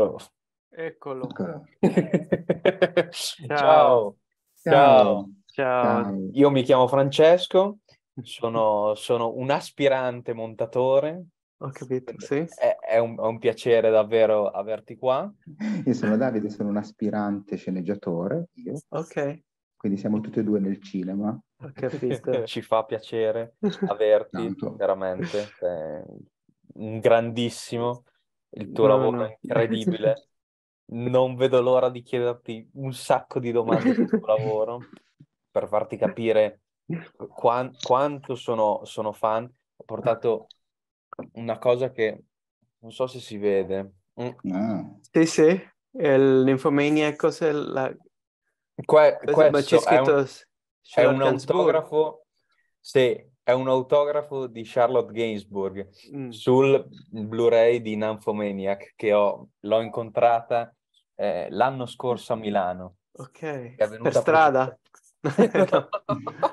Eccolo. Eccolo. Eccolo. Eh, ciao. Ciao. Ciao. Ciao. Io mi chiamo Francesco, sono, sono un aspirante montatore. Ho capito, sì. È, è, un, è, un, piacere davvero averti qua. Io sono Davide, sono un aspirante sceneggiatore. Io. Ok. Quindi siamo tutti e due nel cinema. Ho capito. Ci fa piacere averti, Tanto. veramente. È un grandissimo il tuo no, lavoro no. è incredibile. non vedo l'ora di chiederti un sacco di domande sul tuo lavoro per farti capire qua- quanto sono, sono fan. Ho portato una cosa che non so se si vede. Mm. No. Ah. Sì, sì, el Nymphomaniac cos'è la... Que- questo c'è scritto è un, è un autografo, sì, è un autografo di Charlotte Gainsbourg mm. sul Blu-ray di Nymphomaniac che ho, l'ho incontrata eh, l'anno scorso a Milano. Ok, per strada? no.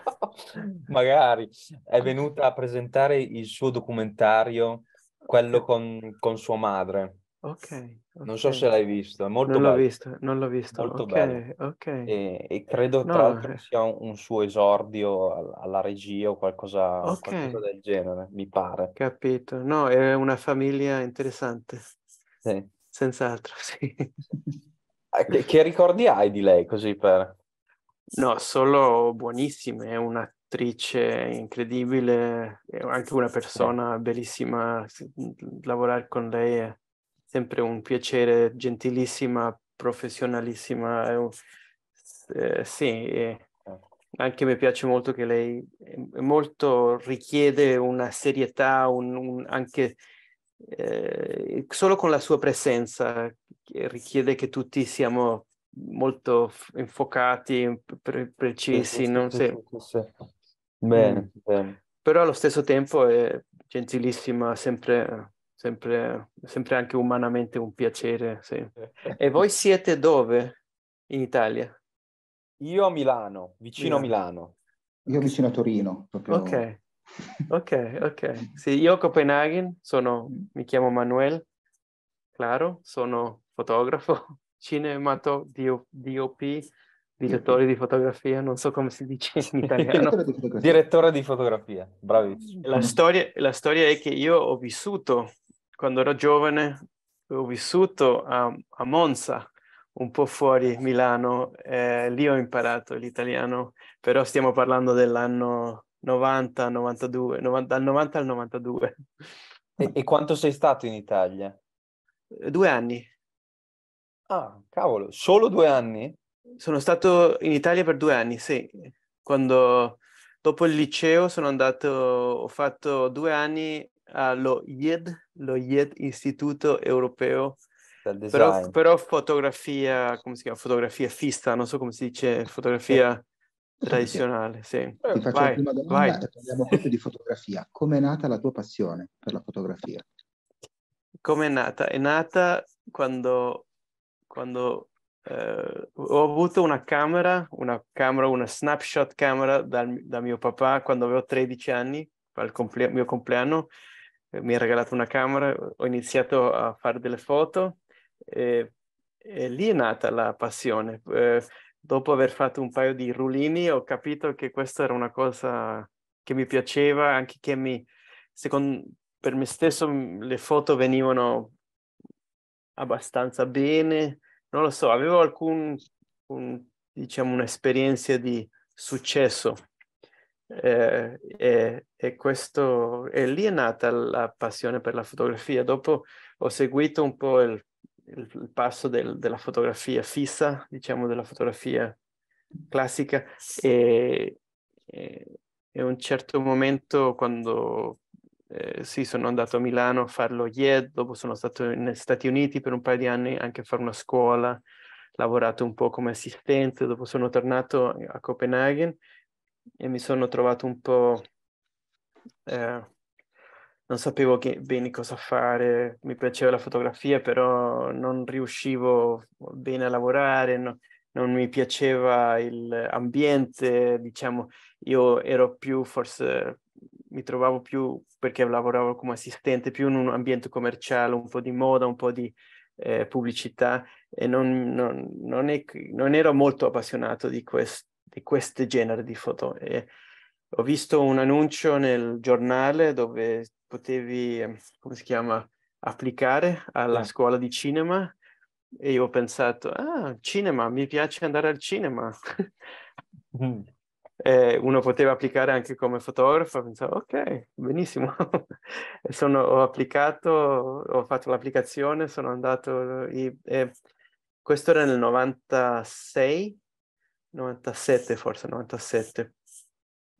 Magari. È venuta a presentare il suo documentario, quello con, con sua madre. Okay, Non so se l'hai vista, molto non bello. l'ho visto, non l'ho visto. Molto okay, bello. Okay. E, e, credo tra no, l'altro eh. sia un, un, suo esordio alla regia o qualcosa, qualcosa, del genere, mi pare. Capito, no, è una famiglia interessante. Sì. Senz'altro, sì. Ah, che, che ricordi hai di lei così per... No, solo buonissime, è un'attrice incredibile, anche una persona bellissima, lavorare con lei è sempre un piacere, gentilissima, professionalissima. Eh, sì, anche mi piace molto che lei molto richiede una serietà, un, un anche eh, solo con la sua presenza richiede che tutti siamo molto infocati, pre- precisi. Sì, sì, sì, sì. Mm. Bene, mm. bene. Però allo stesso tempo è gentilissima, sempre sempre, sempre anche umanamente un piacere. Sì. E voi siete dove in Italia? Io a Milano, vicino a Milano. Io vicino a Torino. Proprio... Ok, ok, ok. Sì, io a Copenaghen, sono, mi chiamo Manuel, claro, sono fotografo, cinemato, DOP, direttore di fotografia, non so come si dice in italiano. direttore di fotografia, bravissimo. La storia, la storia è che io ho vissuto quando ero giovane ho vissuto a, a Monza, un po' fuori Milano, eh, lì ho imparato l'italiano, però stiamo parlando dell'anno 90, 92, 90, dal 90 al 92. E, e, quanto sei stato in Italia? Due anni. Ah, cavolo, solo due anni? Sono stato in Italia per due anni, sì. Quando, dopo il liceo sono andato, ho fatto due anni allo IED, lo IED Istituto Europeo però, però, fotografia, come si chiama? Fotografia fissa, non so come si dice, fotografia sì. tradizionale, sì. Ti faccio vai, la prima domanda vai. e parliamo proprio di fotografia. Come è nata la tua passione per la fotografia? Come è nata? È nata quando, quando eh, ho avuto una camera, una camera, una snapshot camera dal, da mio papà quando avevo 13 anni al comple- mio compleanno, eh, mi ha regalato una camera, ho iniziato a fare delle foto e, e lì è nata la passione. Eh, dopo aver fatto un paio di rulini ho capito che questa era una cosa che mi piaceva, anche che mi, secondo, per me stesso le foto venivano abbastanza bene, non lo so, avevo alcun, un, diciamo, un'esperienza di successo e, eh, e, eh, e, questo, e lì è nata la passione per la fotografia. Dopo ho seguito un po' il, il passo del, della fotografia fissa, diciamo della fotografia classica e, e, e un certo momento quando eh, sì, sono andato a Milano a fare lo IED, dopo sono stato negli Stati Uniti per un paio di anni anche a fare una scuola, lavorato un po' come assistente, dopo sono tornato a Copenaghen e mi sono trovato un po'... Eh, non sapevo che, bene cosa fare, mi piaceva la fotografia, però non riuscivo bene a lavorare, no, non mi piaceva l'ambiente, diciamo, io ero più forse mi trovavo più perché lavoravo come assistente più in un ambiente commerciale, un po' di moda, un po' di eh, pubblicità e non, non, non, è, non, ero molto appassionato di questo di questo genere di foto. E ho visto un annuncio nel giornale dove potevi, ehm, come si chiama, applicare alla yeah. scuola di cinema e io ho pensato, ah, cinema, mi piace andare al cinema. mm. uno poteva applicare anche come fotografo, pensavo, ok, benissimo. sono, ho applicato, ho fatto l'applicazione, sono andato, e, e questo era nel 96 97 forse, 97.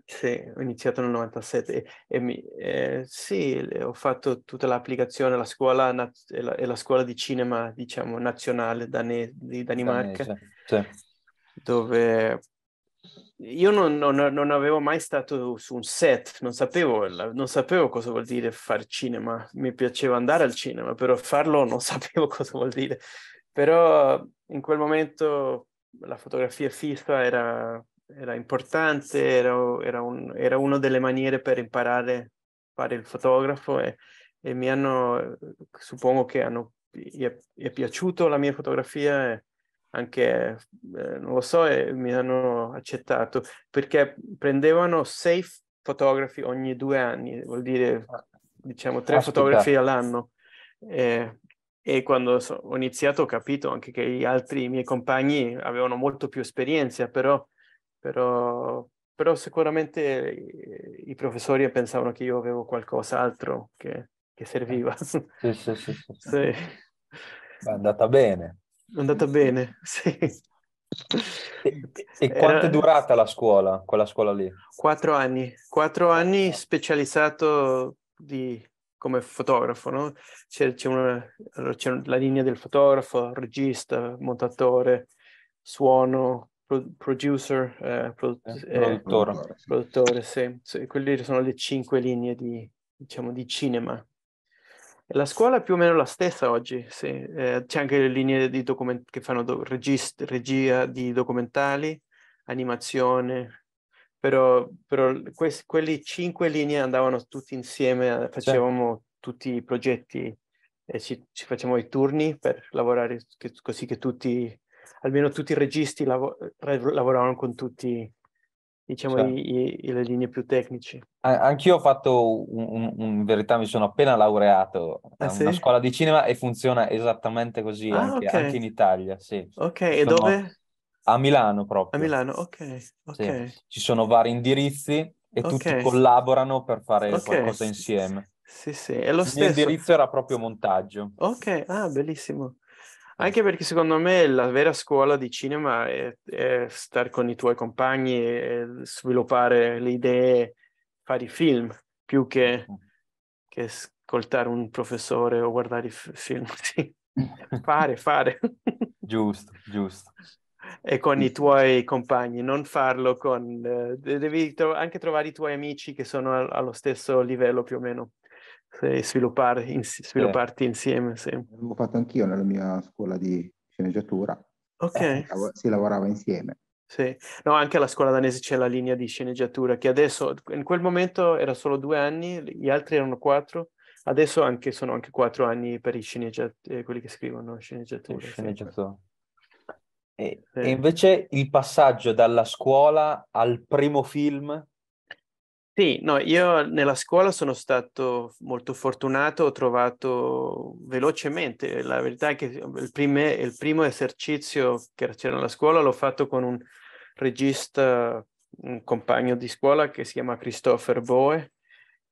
Sì, ho iniziato nel 97 e, e mi, eh, sì, ho fatto tutta l'applicazione alla scuola naz- e, la, e, la, scuola di cinema, diciamo, nazionale danese, di Danimarca, Danese, sì. dove io non, non, non, avevo mai stato su un set, non sapevo, non sapevo cosa vuol dire fare cinema, mi piaceva andare al cinema, però farlo non sapevo cosa vuol dire. Però in quel momento la fotografia fissa era, era importante, era, era, un, era, una delle maniere per imparare a fare il fotografo e, e mi hanno, suppongo che hanno, gli è, gli è piaciuto la mia fotografia. E, anche, eh, non lo so, e mi hanno accettato perché prendevano sei fotografi ogni due anni, vuol dire ah, diciamo tre Aspetta. fotografi all'anno. E, e quando ho iniziato ho capito anche che gli altri i miei compagni avevano molto più esperienza, però, però, però sicuramente i, professori pensavano che io avevo qualcos'altro che, che eh, serviva. Sì, sì, sì. sì. È andata bene. È andata bene, sì. E, e quanto Era... è eh, durata la scuola, quella scuola lì? Quattro anni, quattro anni specializzato di come fotografo, no? c'è, c'è, una, c'è, la linea del fotografo, regista, montatore, suono, pro, producer, eh, pro, eh, eh produttore. produttore sì. Sì, Quelle sono le cinque linee di, diciamo, di cinema. la scuola è più o meno la stessa oggi, sì. eh, c'è anche le linee di document- che fanno do- regist- regia di documentali, animazione, però, però que- quelli cinque linee andavano tutti insieme, eh, facevamo certo. tutti i progetti e ci, ci, facevamo i turni per lavorare che, così che tutti, almeno tutti i registi lav- eh, lavoravano con tutti diciamo certo. i, i, le linee più tecnici. Anch'io ho fatto, un, un, in verità mi sono appena laureato ah, a sì? scuola di cinema e funziona esattamente così ah, anche, okay. anche, in Italia, sì. Ok, sono... e dove? A Milano proprio. A Milano, ok. okay. Sì. Ci sono vari indirizzi e okay. tutti collaborano per fare okay. qualcosa insieme. Sì, sì, è lo stesso. L'indirizzo era proprio montaggio. Ok, ah, bellissimo. Anche perché secondo me la vera scuola di cinema è, è stare con i tuoi compagni, e sviluppare le idee, fare i film, più che, esatto. che ascoltare un professore o guardare i f- film. Sì. fare, fare. giusto, giusto. e con i tuoi compagni, non farlo con... Eh, devi tro- anche trovare i tuoi amici che sono a- allo stesso livello più o meno, se sviluppar- in- certo. svilupparti eh. insieme. Sì. L'ho fatto anch'io nella mia scuola di sceneggiatura. Ok. Eh, si lavorava insieme. Sì, no, anche alla scuola danese c'è la linea di sceneggiatura che adesso, in quel momento era solo due anni, gli altri erano quattro, adesso anche, sono anche quattro anni per i sceneggiatori, eh, quelli che scrivono sceneggiatura. Sì. E, e invece il passaggio dalla scuola al primo film? Sì, no, io nella scuola sono stato molto fortunato, ho trovato velocemente, la verità è che il, prime, il primo esercizio che c'era nella scuola l'ho fatto con un regista, un compagno di scuola che si chiama Christopher Boe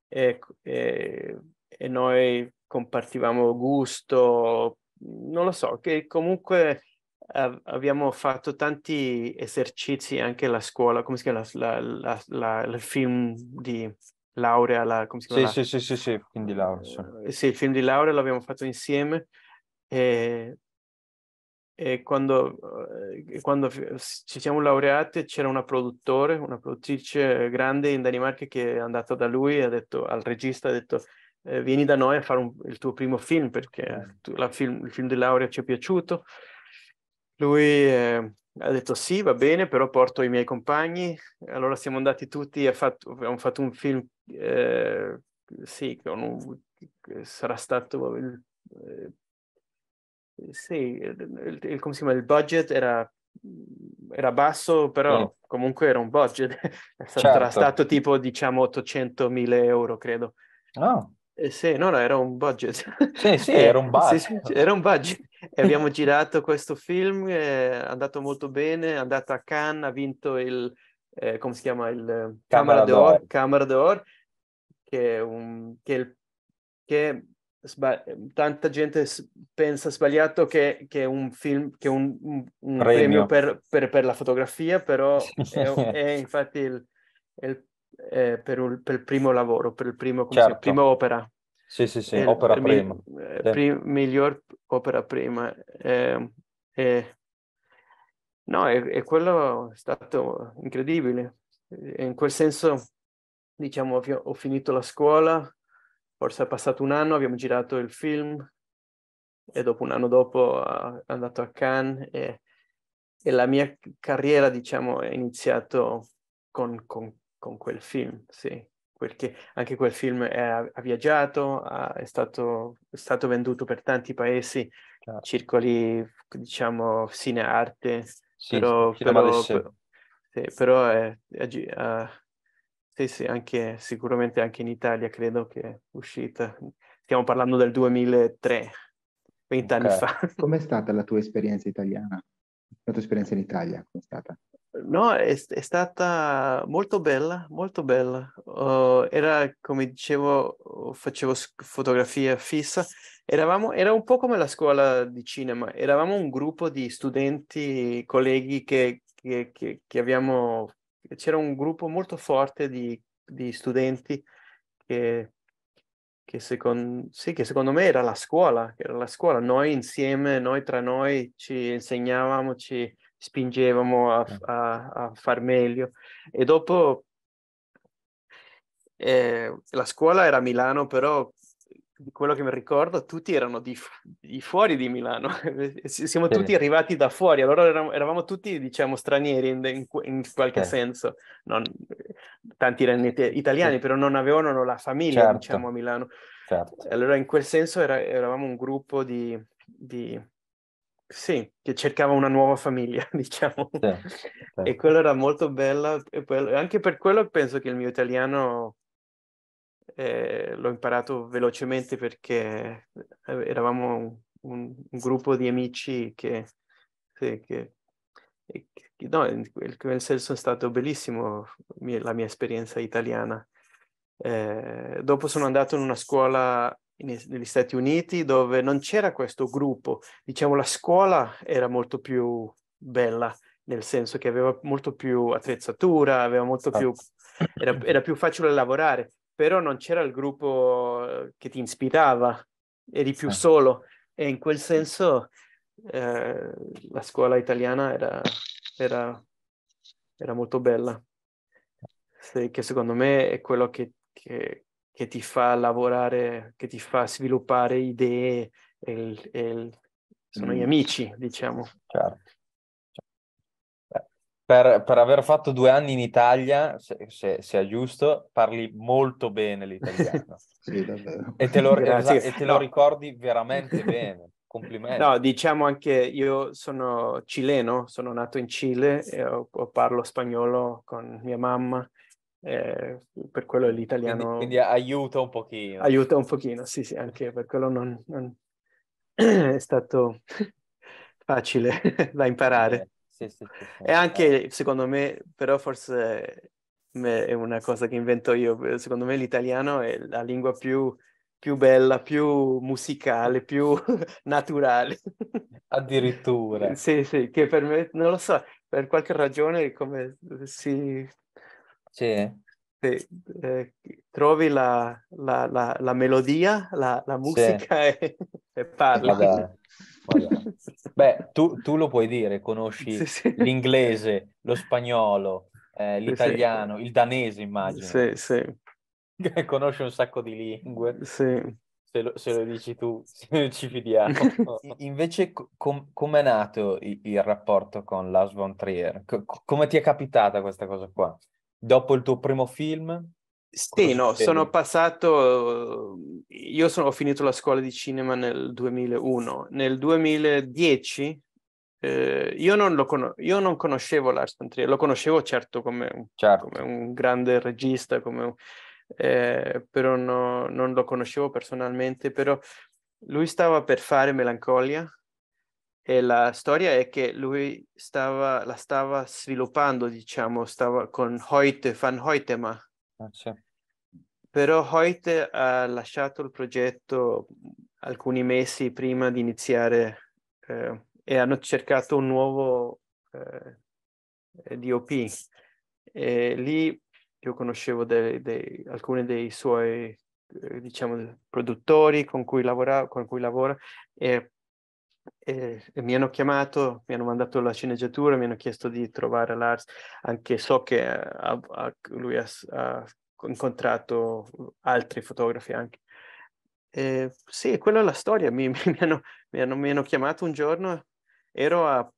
e, e, e noi compartivamo gusto, non lo so, che comunque abbiamo fatto tanti esercizi anche la scuola, come si chiama la, la, la, il film di laurea? La, come si chiama? Sì, sì, sì, sì, sì, film di laurea. Sì. Eh, sì, il film di laurea l'abbiamo fatto insieme e, e quando, eh, quando, ci siamo laureati c'era una produttore, una produttrice grande in Danimarca che è andata da lui e ha detto al regista, ha detto eh, vieni da noi a fare un, il tuo primo film perché tu, film, il film di laurea ci è piaciuto lui eh, ha detto sì, va bene, però porto i miei compagni. Allora siamo andati tutti, fatto, abbiamo fatto un film, eh, sì, un, sarà stato il, eh, sì, il, il, come si chiama, il budget era, era basso, però no. Mm. comunque era un budget, certo. stato tipo diciamo 800.000 euro, credo. Oh. Eh, sì, no, no, era un budget. Sì, sì, eh, era un budget. sì, sì, era un budget e abbiamo girato questo film, eh, è andato molto bene, è andato a Cannes, ha vinto il, eh, come si chiama, il eh, Camera d'Or, Camera d'Or, che, è un, che, il, che sba- tanta gente s- pensa sbagliato che, che, è un film, che è un, un, un premio, premio per, per, per, la fotografia, però è, è infatti il, il eh, per, un, per, il primo lavoro, per il primo, certo. si, prima opera. Sì, sì, sì, eh, opera prima. Mi, eh, prim, miglior opera prima. Eh, eh, no, è, è, quello stato incredibile. In quel senso, diciamo, ho finito la scuola, forse è passato un anno, abbiamo girato il film e dopo un anno dopo è andato a Cannes e, e la mia carriera, diciamo, è iniziata con, con, con quel film, sì perché anche quel film è, ha viaggiato, ha, è, stato, è, stato, venduto per tanti paesi, claro. circoli, diciamo, cinearte, sì, però, però, però, sì, però è, uh, sì, sì, anche, sicuramente anche in Italia credo che è uscita. Stiamo parlando del 2003, vent'anni okay. fa. Com'è stata la tua esperienza italiana? La tua esperienza in Italia, com'è stata? No, è, è, stata molto bella, molto bella. Uh, era, come dicevo, facevo fotografia fissa. Eravamo, era un po' come la scuola di cinema, eravamo un gruppo di studenti, colleghi che, che, che, che abbiamo... C'era un gruppo molto forte di, di studenti che, secondo, sì, che secondo me era la scuola, era la scuola. Noi insieme, noi tra noi ci insegnavamo, ci spingevamo a, eh. a, a far meglio. E dopo eh, la scuola era a Milano, però di quello che mi ricordo, tutti erano di, di fuori di Milano, siamo sì. tutti arrivati da fuori, allora eravamo, eravamo tutti, diciamo, stranieri in, in, in qualche eh. senso, non, tanti erano italiani, sì. però non avevano la famiglia, certo. diciamo, a Milano. Certo. Allora in quel senso era, eravamo un gruppo di, di sì, che cercava una nuova famiglia, diciamo. Sì, sì. E quello era molto bella. Quello, anche per quello penso che il mio italiano eh, l'ho imparato velocemente perché eh, eravamo un, un, un gruppo di amici che, sì, che, no, in quel, senso è stato bellissimo la mia esperienza italiana. Eh, dopo sono andato in una scuola negli Stati Uniti dove non c'era questo gruppo, diciamo la scuola era molto più bella, nel senso che aveva molto più attrezzatura, aveva molto più, esatto. era, era più facile lavorare, però non c'era il gruppo eh, che ti ispirava, eri più solo e in quel senso eh, la scuola italiana era, era, era molto bella, sì, che secondo me è quello che, che che ti fa lavorare, che ti fa sviluppare idee e, e sono mm. gli amici, diciamo. Certo. Per, per, aver fatto due anni in Italia, se, se sia giusto, parli molto bene l'italiano. sì, e te lo, esatto, e te lo no. ricordi veramente bene. Complimenti. No, diciamo anche io sono cileno, sono nato in Cile e ho, ho parlo spagnolo con mia mamma eh, per quello l'italiano... Quindi, quindi, aiuta un pochino. Aiuta un pochino, sì, sì, anche per quello non, non... è stato facile da imparare. Eh, sì, sì, sì, e anche, secondo me, però forse è una cosa che invento io, secondo me l'italiano è la lingua più, più bella, più musicale, più naturale. Addirittura. sì, sì, che per me, non lo so, per qualche ragione come si sì. Sì, eh, trovi la, la, la, la, melodia, la, musica sì. e, e, parli. Vabbè, vabbè. Beh, tu, tu, lo puoi dire, conosci sì, l'inglese, lo spagnolo, eh, l'italiano, il danese immagino. Sì, sì. Conosci un sacco di lingue. Sì. Se lo, se lo dici tu, ci fidiamo. Invece, com, com'è nato il, il, rapporto con Lars von Trier? C- come ti è capitata questa cosa qua? dopo il tuo primo film? Sì, no, succede? sono passato, io sono, ho finito la scuola di cinema nel 2001, nel 2010 eh, io, non lo con- io non conoscevo Lars von Trier, lo conoscevo certo come, certo. come un grande regista, come eh, però no, non lo conoscevo personalmente, però lui stava per fare Melancolia e la storia è che lui stava, la stava sviluppando, diciamo, stava con Hoite, Van Hoitema. Ah, sì. Però Hoite ha lasciato il progetto alcuni mesi prima di iniziare eh, e hanno cercato un nuovo eh, DOP. E lì io conoscevo dei, dei, alcuni dei suoi, eh, diciamo, produttori con cui, lavora, con cui lavora e e, e mi hanno chiamato, mi hanno mandato la sceneggiatura, mi hanno chiesto di trovare Lars, anche so che ha, ha, lui ha, ha, incontrato altri fotografi anche. E, sì, quella è la storia, mi, mi, mi, hanno, hanno, mi, hanno, chiamato un giorno, ero, a,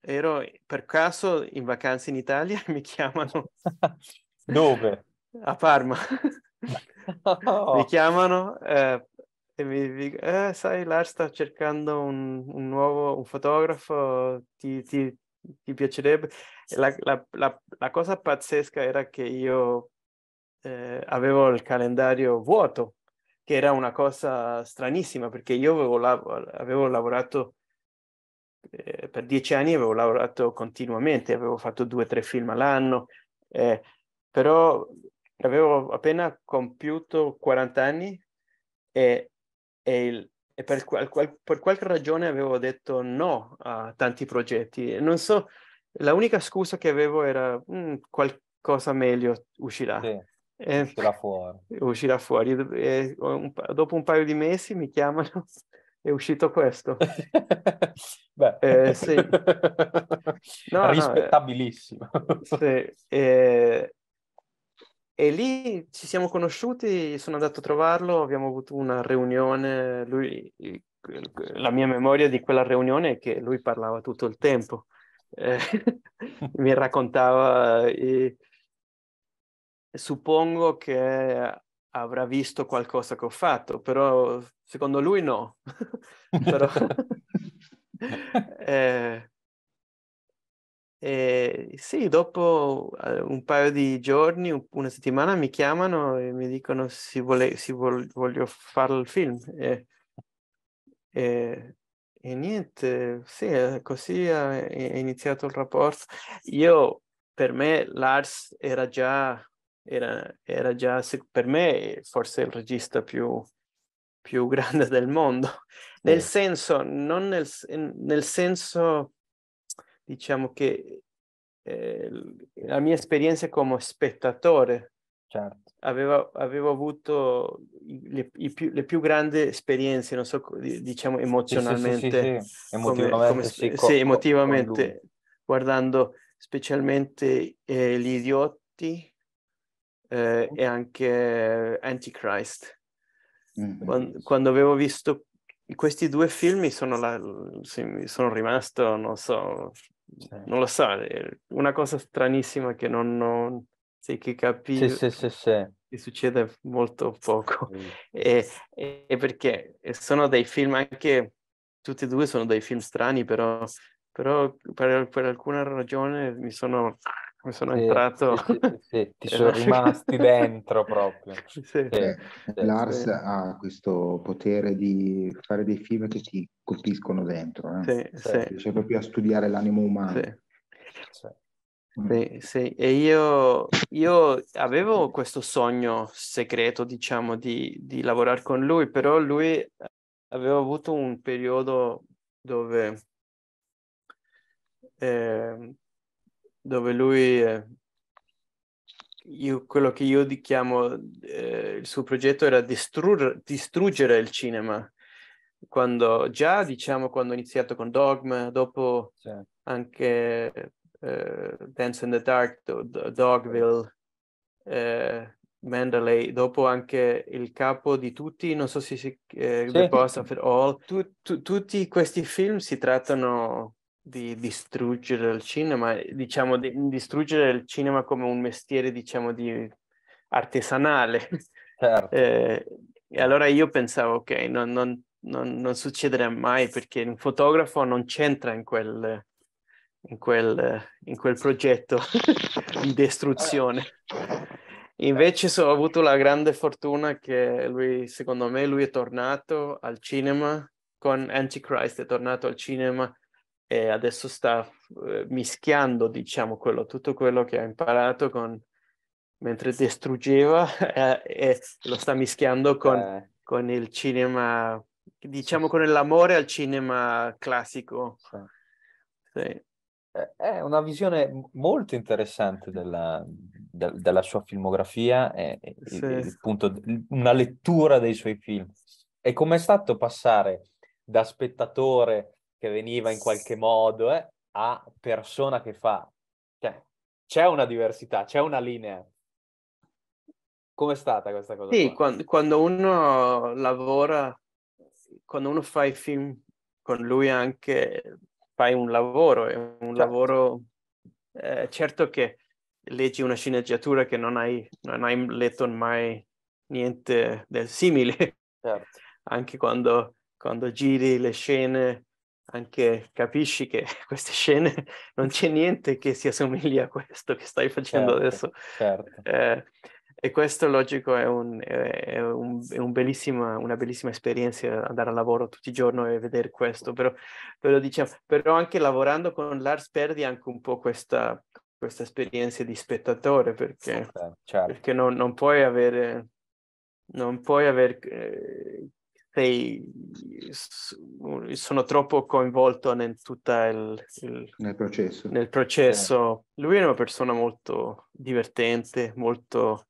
ero per caso in vacanza in Italia e mi chiamano. Dove? A Parma. Oh. mi chiamano eh, e mi dico, eh, sai, Lars, sta cercando un, un nuovo un fotografo, ti, ti, ti piacerebbe? La, la, la, la, cosa pazzesca era che io eh, avevo il calendario vuoto, che era una cosa stranissima, perché io avevo, avevo lavorato eh, per dieci anni, avevo lavorato continuamente, avevo fatto due o tre film all'anno, eh, però avevo appena compiuto 40 anni e e, il, e per, qual, qual, per, qualche ragione avevo detto no a tanti progetti. Non so, la unica scusa che avevo era mm, qualcosa meglio uscirà. Sì, uscirà fuori. Uscirà fuori. E, dopo un paio di mesi mi chiamano è uscito questo. Beh, eh, sì. no, rispettabilissimo. No, eh, sì. eh, e lì ci siamo conosciuti, sono andato a trovarlo, abbiamo avuto una riunione, lui, la mia memoria di quella riunione è che lui parlava tutto il tempo, eh, mi raccontava, e suppongo che avrà visto qualcosa che ho fatto, però secondo lui no. però, eh, e sì, dopo eh, un paio di giorni, una settimana, mi chiamano e mi dicono se vole- vol- voglio fare il film. E, e, e niente, sì, eh, così è iniziato il rapporto. Io, per me, Lars era già, era, era già per me, forse il regista più, più grande del mondo. Nel senso, non nel, nel senso diciamo che eh, la mia esperienza come spettatore certo. avevo, avevo avuto le, più, le più grandi esperienze, non so, diciamo emozionalmente, sì, sì, sì, emotivamente, come, come, emotivamente guardando specialmente eh, gli idioti eh, e anche Antichrist. Mm-hmm. Quando, quando avevo visto questi due film sono, la, sono rimasto, non so, sì. non lo so, è una cosa stranissima che non, non sì, che capisce sì, sì, sì, che succede molto poco. E, e, perché sono dei film anche, tutti e due sono dei film strani, però, però per, per, alcuna ragione mi sono mi sono sì, entrato. Sì, sì, ti sono rimasti dentro proprio. Lars ha questo potere di fare dei film che ti colpiscono dentro. Eh? Riesce proprio a studiare l'animo umano. Mm. Sì, sì, e io, io, avevo questo sogno segreto, diciamo, di, di, lavorare con lui, però lui eh, aveva avuto un periodo dove eh, dove lui, eh, io, quello che io chiamo, eh, il suo progetto era distrugger, distruggere il cinema. Quando, già diciamo quando ho iniziato con Dogma, dopo sì. anche eh, Dance in the Dark, Dogville, eh, Mandalay, dopo anche il capo di tutti, non so se si, eh, sì. The Boss of It All, tu, tu, tutti questi film si trattano di distruggere il cinema, diciamo di distruggere il cinema come un mestiere, diciamo, di artesanale. Certo. Eh, e allora io pensavo, ok, non, non, non, non, succederà mai perché un fotografo non c'entra in quel, in quel, in quel progetto di distruzione. Invece so, ho avuto la grande fortuna che lui, secondo me, lui è tornato al cinema con Antichrist, è tornato al cinema e adesso sta eh, mischiando, diciamo, quello, tutto quello che ha imparato con, mentre distruggeva eh, e lo sta mischiando con, eh. con il cinema, diciamo, con l'amore al cinema classico. Sì. Sì. Eh, è una visione molto interessante della, de, della sua filmografia e, e il, il punto, una lettura dei suoi film. E com'è stato passare da spettatore che veniva in qualche modo, eh, a persona che fa. Cioè, c'è una diversità, c'è una linea. Come è stata questa cosa? Sì, quando, quando, uno lavora, quando uno fa i film con lui anche fai un lavoro, è un certo. lavoro... Eh, certo che leggi una sceneggiatura che non hai, non hai letto mai niente del simile, certo. anche quando, quando, giri le scene anche capisci che queste scene non c'è niente che si assomigli a questo che stai facendo certo, adesso. Certo. Eh, e questo, logico, è, un, è, un, è un bellissima, una bellissima esperienza andare a lavoro tutti i giorni e vedere questo, però, però, diciamo, però anche lavorando con l'Ars perdi anche un po' questa, questa esperienza di spettatore, perché, certo. certo. perché non, non puoi avere non puoi aver eh, sei, sono troppo coinvolto nel, il, il, nel processo. Nel processo. Eh. Lui è una persona molto divertente, molto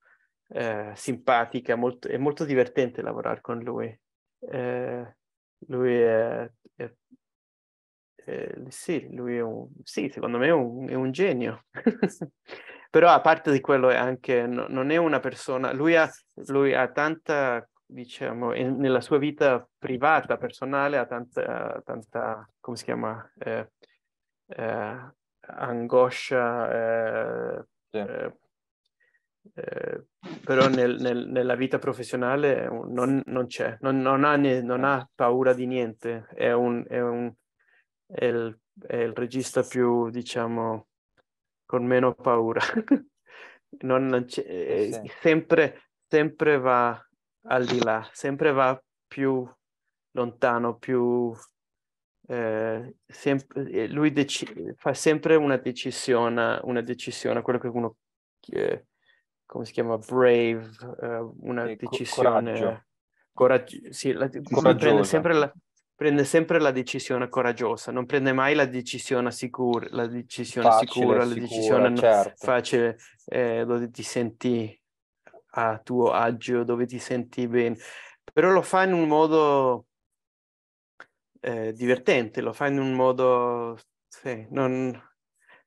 eh, simpatica, molto, è molto divertente lavorare con lui. Eh, lui è, è, è, sì, lui è un, sì, secondo me è un, è un genio. Però a parte di quello è anche, no, non è una persona, lui ha, lui ha tanta diciamo, nella sua vita privata, personale, ha tanta, tanta come si chiama, eh, eh, angoscia, eh, sì. Eh, eh, però nel, nel, nella vita professionale non, non c'è, non, non, ha non, ha, paura di niente, è, un, è, un, è, il, è il, regista più, diciamo, con meno paura. non, eh, sì. sempre, sempre va al di là, sempre va più lontano, più... Eh, sempre, eh, lui dec- fa sempre una decisione, una decisione, quello che uno, eh, come si chiama, brave, eh, una e decisione... coraggiosa, Coraggi- sì, prende, sempre la, prende sempre la decisione coraggiosa, non prende mai la decisione sicura, la decisione facile, sicura, la decisione certo. facile eh, dove ti senti a tuo agio, dove ti senti bene, però lo fa in un modo eh, divertente, lo fa in un modo... Sì, non,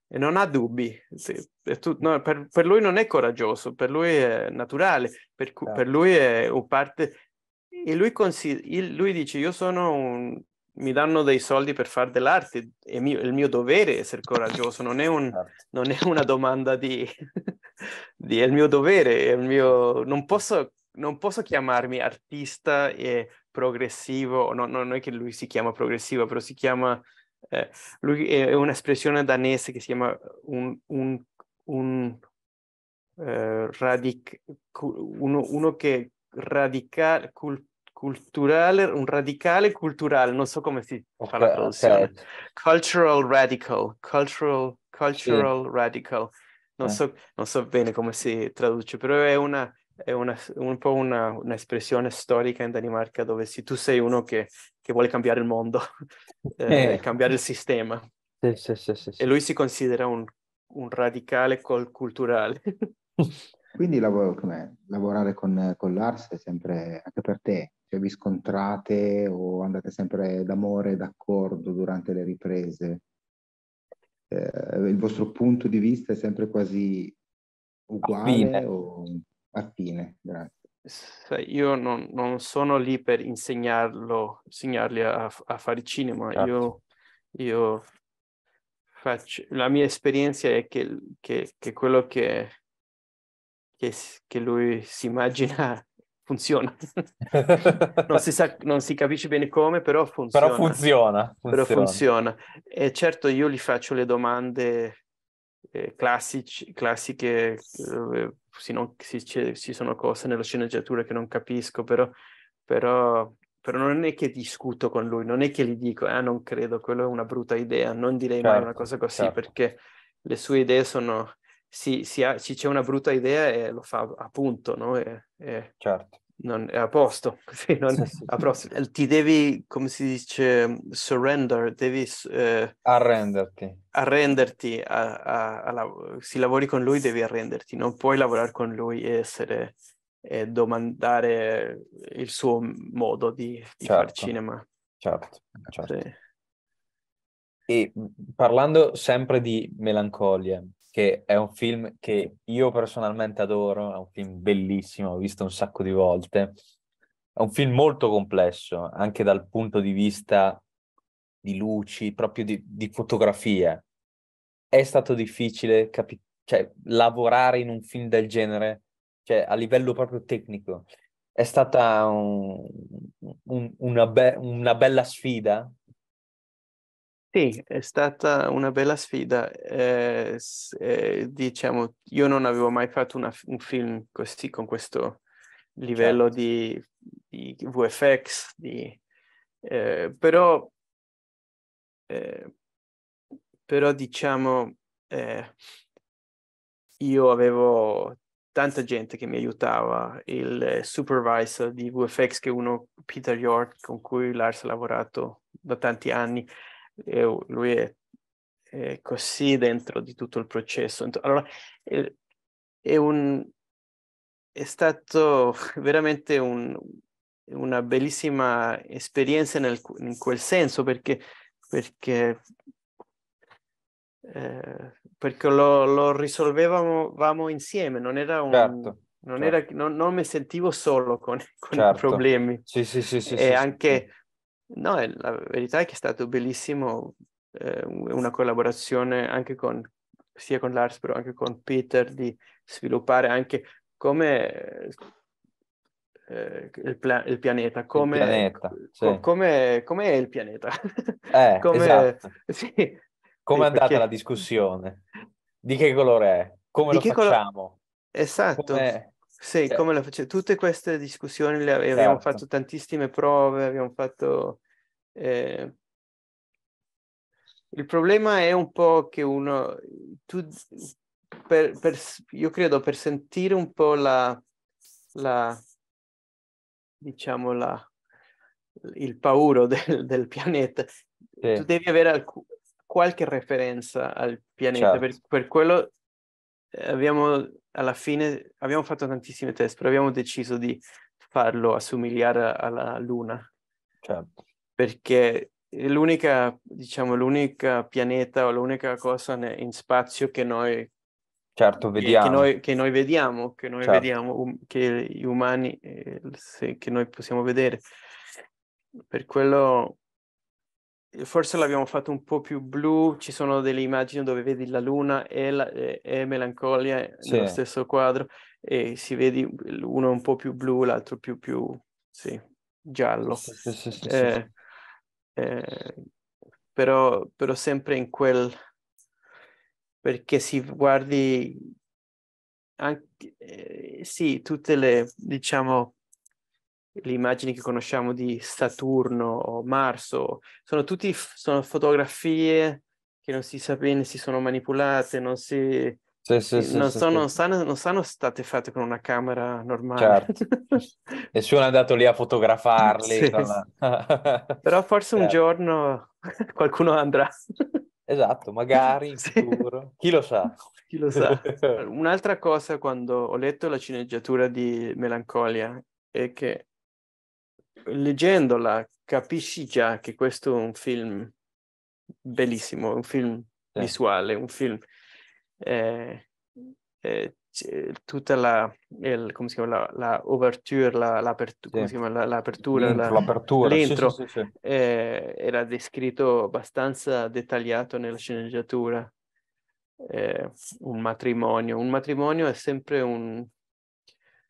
non ha dubbi. Sì, tu, no, per, per, lui non è coraggioso, per lui è naturale, per, per certo. lui è parte... E lui, consi- lui dice, io sono un, mi danno dei soldi per fare dell'arte, è, mio, il mio dovere essere coraggioso, non è, un, certo. non è una domanda di, di, è il mio dovere, il mio, non, posso, non, posso, chiamarmi artista e progressivo, no, no, non è che lui si chiama progressivo, però si chiama, eh, lui è un'espressione danese che si chiama un, un, un eh, radic, uno, uno, che radica, cul, culturale, un radicale culturale, non so come si fa okay, la traduzione. Okay. Cultural radical, cultural, cultural sì. radical. Non, eh. so, non, so, bene come si traduce, però è, una, è una, un po' una, un'espressione storica in Danimarca dove si, tu sei uno che, che vuole cambiare il mondo, eh, eh. cambiare il sistema. Sì, sì, e lui si considera un, un radicale col culturale. Quindi lav- lavorare con, con l'ARS è sempre anche per te cioè, vi scontrate o andate sempre d'amore, d'accordo durante le riprese? Eh, il vostro punto di vista è sempre quasi uguale affine. o affine? Grazie. Io non, non, sono lì per insegnarlo, insegnarli a, a fare cinema. Certo. Io, io faccio... La mia esperienza è che, che, che quello che, che, che lui si immagina funziona. non, si sa, non, si capisce bene come, però funziona. Però funziona. funziona. Però funziona. E certo io gli faccio le domande eh, classici, classiche, eh, se non, se, ci sono cose nella sceneggiatura che non capisco, però, però, però, non è che discuto con lui, non è che gli dico, ah non credo, quello è una brutta idea, non direi certo, mai una certo, cosa così, certo. perché le sue idee sono si, si ha, ci c'è una brutta idea e lo fa appunto, no? E, e certo. Non è a posto, sì, non sì, sì. a prossimo. Ti devi, come si dice, mm, surrender, devi... Eh, arrenderti. Arrenderti, a, a, a lav- se lavori con lui devi arrenderti, non puoi lavorare con lui e essere e domandare il suo modo di, di certo, fare cinema. Certo, certo. E mm, parlando sempre di melancolia, che è un film che io personalmente adoro, è un film bellissimo, ho visto un sacco di volte. È un film molto complesso, anche dal punto di vista di luci, proprio di, di fotografie. È stato difficile capi- cioè, lavorare in un film del genere, cioè, a livello proprio tecnico. È stata un, un, una, be- una bella sfida sì, è stata una bella sfida. Eh, eh, diciamo, io non avevo mai fatto una, un film così con questo livello certo. di, di, VFX, di, eh, però, eh, però diciamo, eh, io avevo tanta gente che mi aiutava, il supervisor di VFX che è uno, Peter York, con cui Lars ha lavorato da tanti anni io, lui è, è, così dentro di tutto il processo. Allora, è, è, un, è stato veramente un, una bellissima esperienza nel, in quel senso perché, perché, eh, perché lo, lo, risolvevamo insieme, non era un... Certo. Non, certo. Era, non, non, mi sentivo solo con, con certo. i problemi. Sì, sì, sì, sì, e sì, anche sì. No, la verità è che è stato bellissimo, eh, una collaborazione anche con, sia con Lars, però anche con Peter, di sviluppare anche come eh, eh il, pla- il, pianeta, come, il pianeta, sì. co- come, come è il pianeta. Eh, come, esatto. sì. come è andata perché... la discussione? Di che colore è? Come di lo facciamo? Color... Esatto. Come... Sì, cioè. come la facevo? Tutte queste discussioni le abbiamo esatto. fatto tantissime prove, abbiamo fatto... Eh... Il problema è un po' che uno, tu, per, per, io credo per sentire un po' la, la diciamo, la, il paura del, del pianeta, sì. tu devi avere alc- qualche referenza al pianeta, certo. per, per, quello eh, abbiamo alla fine abbiamo fatto tantissime test, però abbiamo deciso di farlo assomigliare alla Luna. Certo. Perché l'unica, diciamo, l'unica pianeta o l'unica cosa in spazio che noi certo, vediamo. Che, che, noi, che noi, vediamo, che noi certo. vediamo, um, che gli umani, eh, se, che noi possiamo vedere. Per quello forse l'abbiamo fatto un po' più blu, ci sono delle immagini dove vedi la luna e, la, e, e melancolia sì. nello stesso quadro e si vedi uno un po' più blu, l'altro più, più sì, giallo. Sì, sì, eh, eh, però, però sempre in quel... perché si guardi anche, eh, sì, tutte le, diciamo, le immagini che conosciamo di Saturno o Marso, sono tutte fotografie che non si sa bene, si sono manipolate, non si... Sì, sì, sì, non, sono, non, sanno, non, sono, state fatte con una camera normale. Certo. Nessuno è andato lì a fotografarle. Però forse certo. un giorno qualcuno andrà. Esatto, magari in futuro. Chi lo sa? Chi lo sa. Un'altra cosa, quando ho letto la sceneggiatura di Melancolia, è che leggendola capisci già che questo è un film bellissimo, un film sì. visuale, un film... Eh, eh, tutta la, il, come si chiama, la, la overture, la, l'apertura, sì. chiama, la, l'apertura, l'intro, la, l'apertura, l'intro sì, sì, eh, era descritto abbastanza dettagliato nella sceneggiatura. Eh, un matrimonio. Un matrimonio è sempre un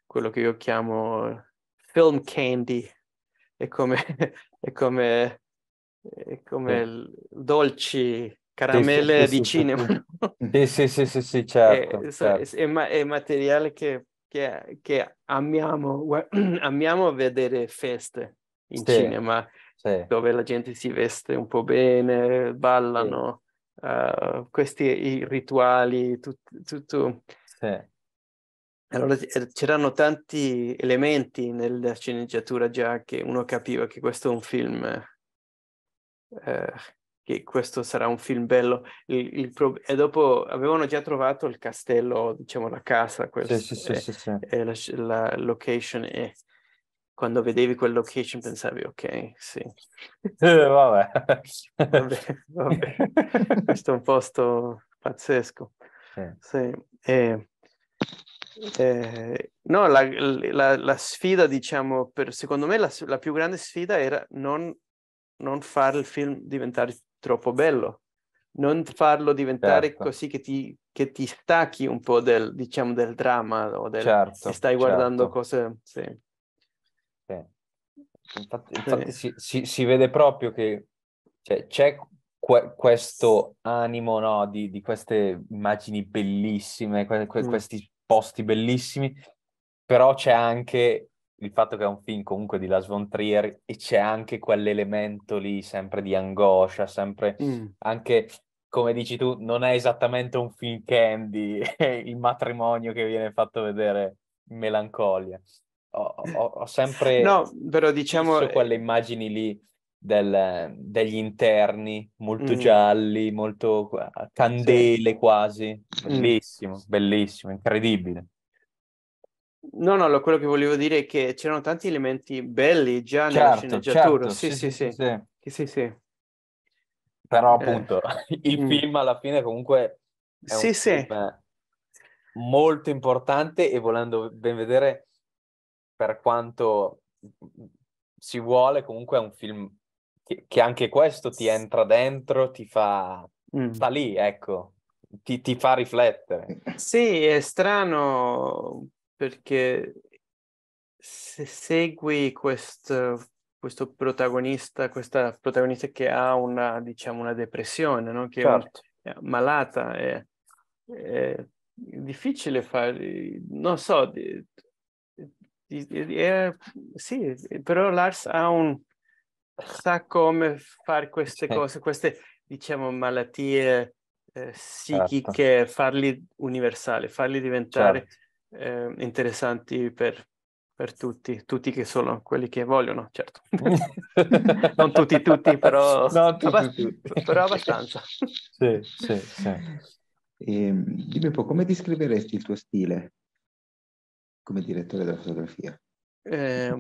quello che io chiamo film candy, e come, e come, e come eh. dolci caramelle sì, sì, di sì, cinema. Sì, sì, sì, sì, certo. È, certo. è, è materiale che, che, che amiamo, amiamo vedere feste in cinema, dove la gente si veste un po' bene, ballano, uh, questi i rituali, tut, tutto. Sì. Allora eh, c'erano tanti elementi nella sceneggiatura già che uno capiva che questo è un film, eh, che questo sarà un film bello. Il, il, e dopo avevano già trovato il castello, diciamo la casa, questa, sì, sì, sì, eh, sì, e, eh, La, la, location. E quando vedevi quel location pensavi, ok, sì. Eh, vabbè. vabbè, vabbè. questo è un posto pazzesco. Sì. sì. E, eh, no, la, la, la, sfida, diciamo, per, secondo me la, la più grande sfida era non, non fare il film diventare troppo bello, non farlo diventare certo. così che ti, che ti, stacchi un po' del, diciamo, del dramma o del certo, stai guardando certo. cose... Sì. Sì. Infatti, infatti sì. Si, si, si, vede proprio che cioè, c'è que- questo animo no, di, di, queste immagini bellissime, que- que- mm. questi posti bellissimi, però c'è anche il fatto che è un film comunque di Las von Trier e c'è anche quell'elemento lì sempre di angoscia, sempre mm. anche come dici tu, non è esattamente un film candy, è il matrimonio che viene fatto vedere in melancolia. Ho, ho, ho sempre no, però diciamo eh, quelle immagini lì del, degli interni molto mm. gialli, molto candele sì. quasi. Bellissimo, bellissimo, incredibile. No, no, lo, quello che volevo dire è che c'erano tanti elementi belli già nella certo, sceneggiatura. Certo, sì, sì, sì. sì. sì, sì. Però eh. appunto eh. il mm. film alla fine comunque è sì, sì. molto importante e volendo ben vedere per quanto si vuole, comunque è un film che, che anche questo ti entra dentro, ti fa... Mm. sta lì, ecco, ti, ti fa riflettere. Sì, è strano perché se segui questo, questo protagonista, questa protagonista che ha una, diciamo, una depressione, no? che certo. è malata, è, è difficile fare, non so, di, di, di, è, sì, però Lars ha un, sa come fare queste cose, queste, diciamo, malattie eh, psichiche, certo. farli universali, farli diventare certo. eh, interessanti per, per, tutti, tutti che sono quelli che vogliono, certo. non tutti, tutti, però, tutti, abbast- tutti. però abbastanza. sì, sì, sì. E, ehm, dimmi un po', come descriveresti il tuo stile come direttore della fotografia? Eh,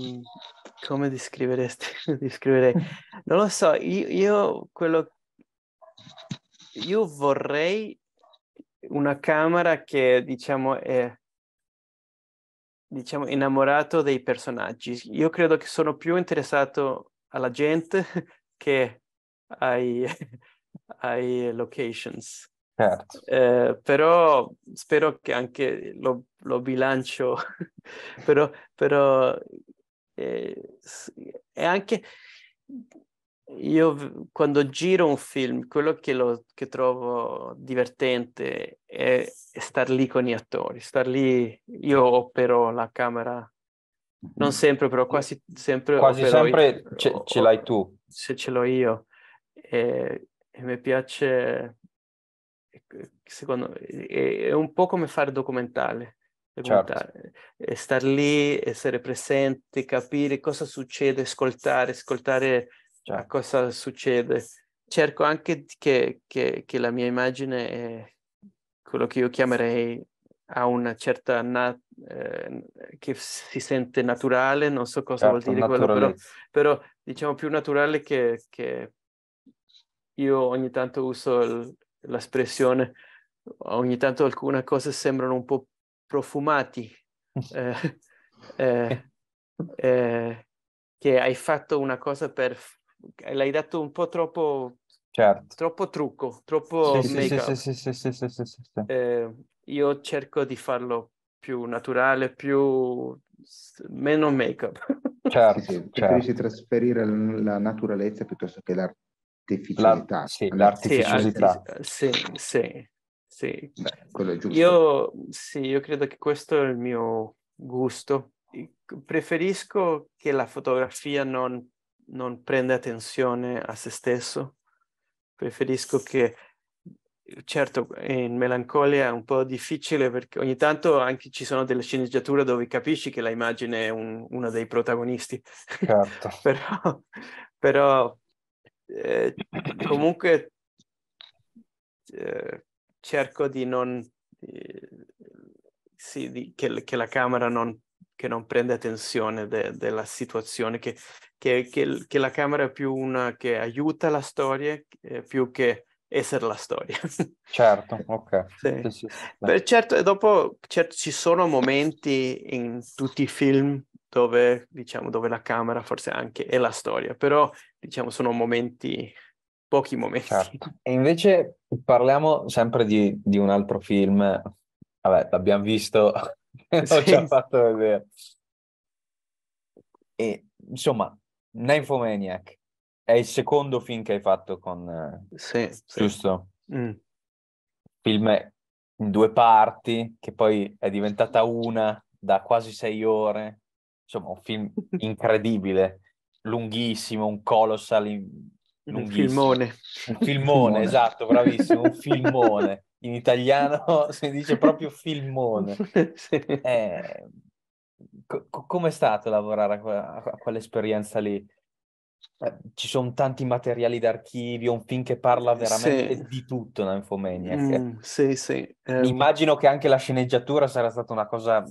come descriveresti? Descriverei. Non lo so, io, io quello io vorrei una camera che diciamo è diciamo innamorato dei personaggi. Io credo che sono più interessato alla gente che ai, ai locations. Certo. Eh, però spero che anche lo, lo bilancio, però, però eh, è anche io quando giro un film, quello che, lo, che trovo divertente è star lì con gli attori, star lì, io opero la camera, non mm-hmm. sempre però quasi sempre. Quasi sempre io, ce, ce, l'hai tu. Se ce l'ho io. E, e mi piace, secondo me, è un po' come fare documentale. Certo. star lì, essere presente, capire cosa succede, ascoltare, ascoltare cioè, cosa succede. Cerco anche che, che, che la mia immagine, è quello che io chiamerei, ha una certa... Nat- eh, che si sente naturale, non so cosa certo, vuol dire quello, però, però, diciamo più naturale che, che io ogni tanto uso il, l'espressione, ogni tanto alcune cose sembrano un po' profumati. Eh, eh, eh, che hai fatto una cosa per eh, l'hai dato un po' troppo, certo. troppo trucco, troppo io cerco di farlo più naturale, più meno make-up. Certo, certo. trasferire la naturalezza piuttosto che l'artificialità. La, sì, l'artificialità. Sì, sì, sì. Beh, io, sì, io credo che questo è il mio gusto. Preferisco che la fotografia non non prende attenzione a se stesso. Preferisco che, certo, in melancolia è un po' difficile perché ogni tanto anche ci sono delle sceneggiature dove capisci che l'immagine è un, uno dei protagonisti. Certo. però, però eh, comunque eh, cerco di non... Eh, sì, di, che, che la camera non che non prende attenzione de, della situazione, che, che, che, che, la camera è più una che aiuta la storia eh, più che essere la storia. certo, ok. Sì. Beh, certo, e dopo certo, ci sono momenti in tutti i film dove, diciamo, dove la camera forse anche è la storia, però diciamo sono momenti pochi momenti. Certo. E invece parliamo sempre di, di, un altro film, vabbè, l'abbiamo visto L'ho già fatto vedere. E, insomma, Nymphomaniac è il secondo film che hai fatto con... Eh, sì, giusto? Sì. Mm. Film in due parti, che poi è diventata una da quasi sei ore. Insomma, un film incredibile, lunghissimo, un colossal in... Un filmone. Un filmone, filmone. esatto, bravissimo, un filmone in italiano si dice proprio filmone. sì. eh, co- com'è stato lavorare a, que- a quell'esperienza lì? Eh, ci sono tanti materiali d'archivio, un film che parla veramente sì. di tutto, da Infomania. Mm, sì, sì. Um... Immagino che anche la sceneggiatura sarà stata una cosa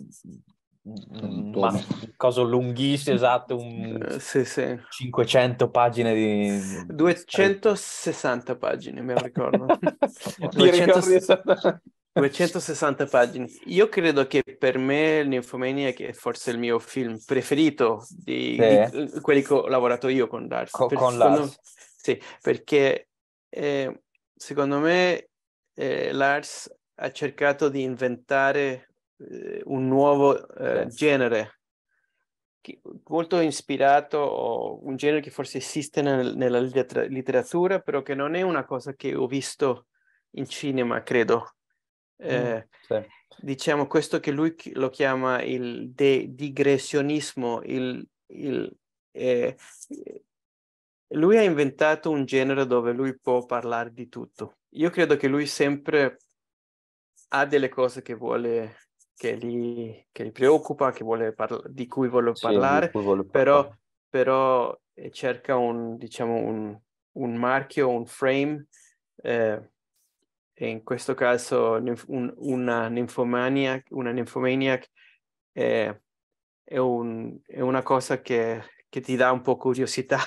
Mm, un coso lunghissimo, esatto, un... Eh, sì, sì. 500 pagine di... 260 pagine, mi ricordo. 200... 260 pagine. Io credo che per me Nymphomania, che è forse il mio film preferito di, sì. di quelli che ho lavorato io con Lars. Co- per, con secondo... Sì, perché eh, secondo me eh, Lars ha cercato di inventare eh, un nuovo eh, genere che, molto ispirato un genere che forse esiste nel, nella letteratura però che non è una cosa che ho visto in cinema credo mm, eh, mm, sì. diciamo questo che lui lo chiama il de- digressionismo il, il eh, lui ha inventato un genere dove lui può parlare di tutto. Io credo che lui sempre ha delle cose che vuole che li, che li preoccupa, che parla- di cui voglio parlare, sì, cui voglio però, però, eh, cerca un, diciamo, un, un, marchio, un frame, eh, in questo caso un, una ninfomaniac, una ninfomaniac eh, è, un, è, una cosa che, che, ti dà un po' curiosità.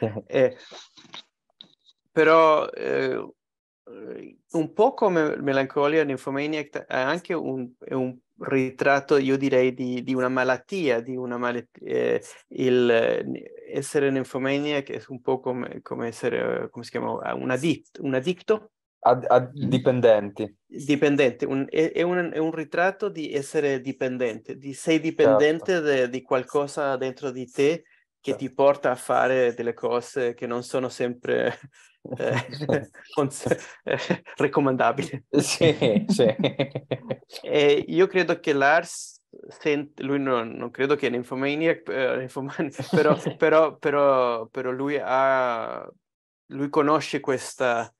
eh, però eh, un po' come Melancholia Nymphomaniac è anche un, è un ritratto, io direi, di, di una malattia, di una malattia. Eh, il, eh, essere nymphomaniac è un po' come, come essere, eh, come si chiama, ah, un, addict, un addicto. Ad, ad, dipendenti. Dipendente, un, è, è, un, è, un, ritratto di essere dipendente, di sei dipendente certo. de, di qualcosa dentro di te che ti porta a fare delle cose che non sono sempre eh, eh, raccomandabili. Sì, sì. E io credo che Lars, sent- lui non, non, credo che è nymphomaniac, eh, nymphomaniac però, però, però, però lui, ha, lui conosce questa,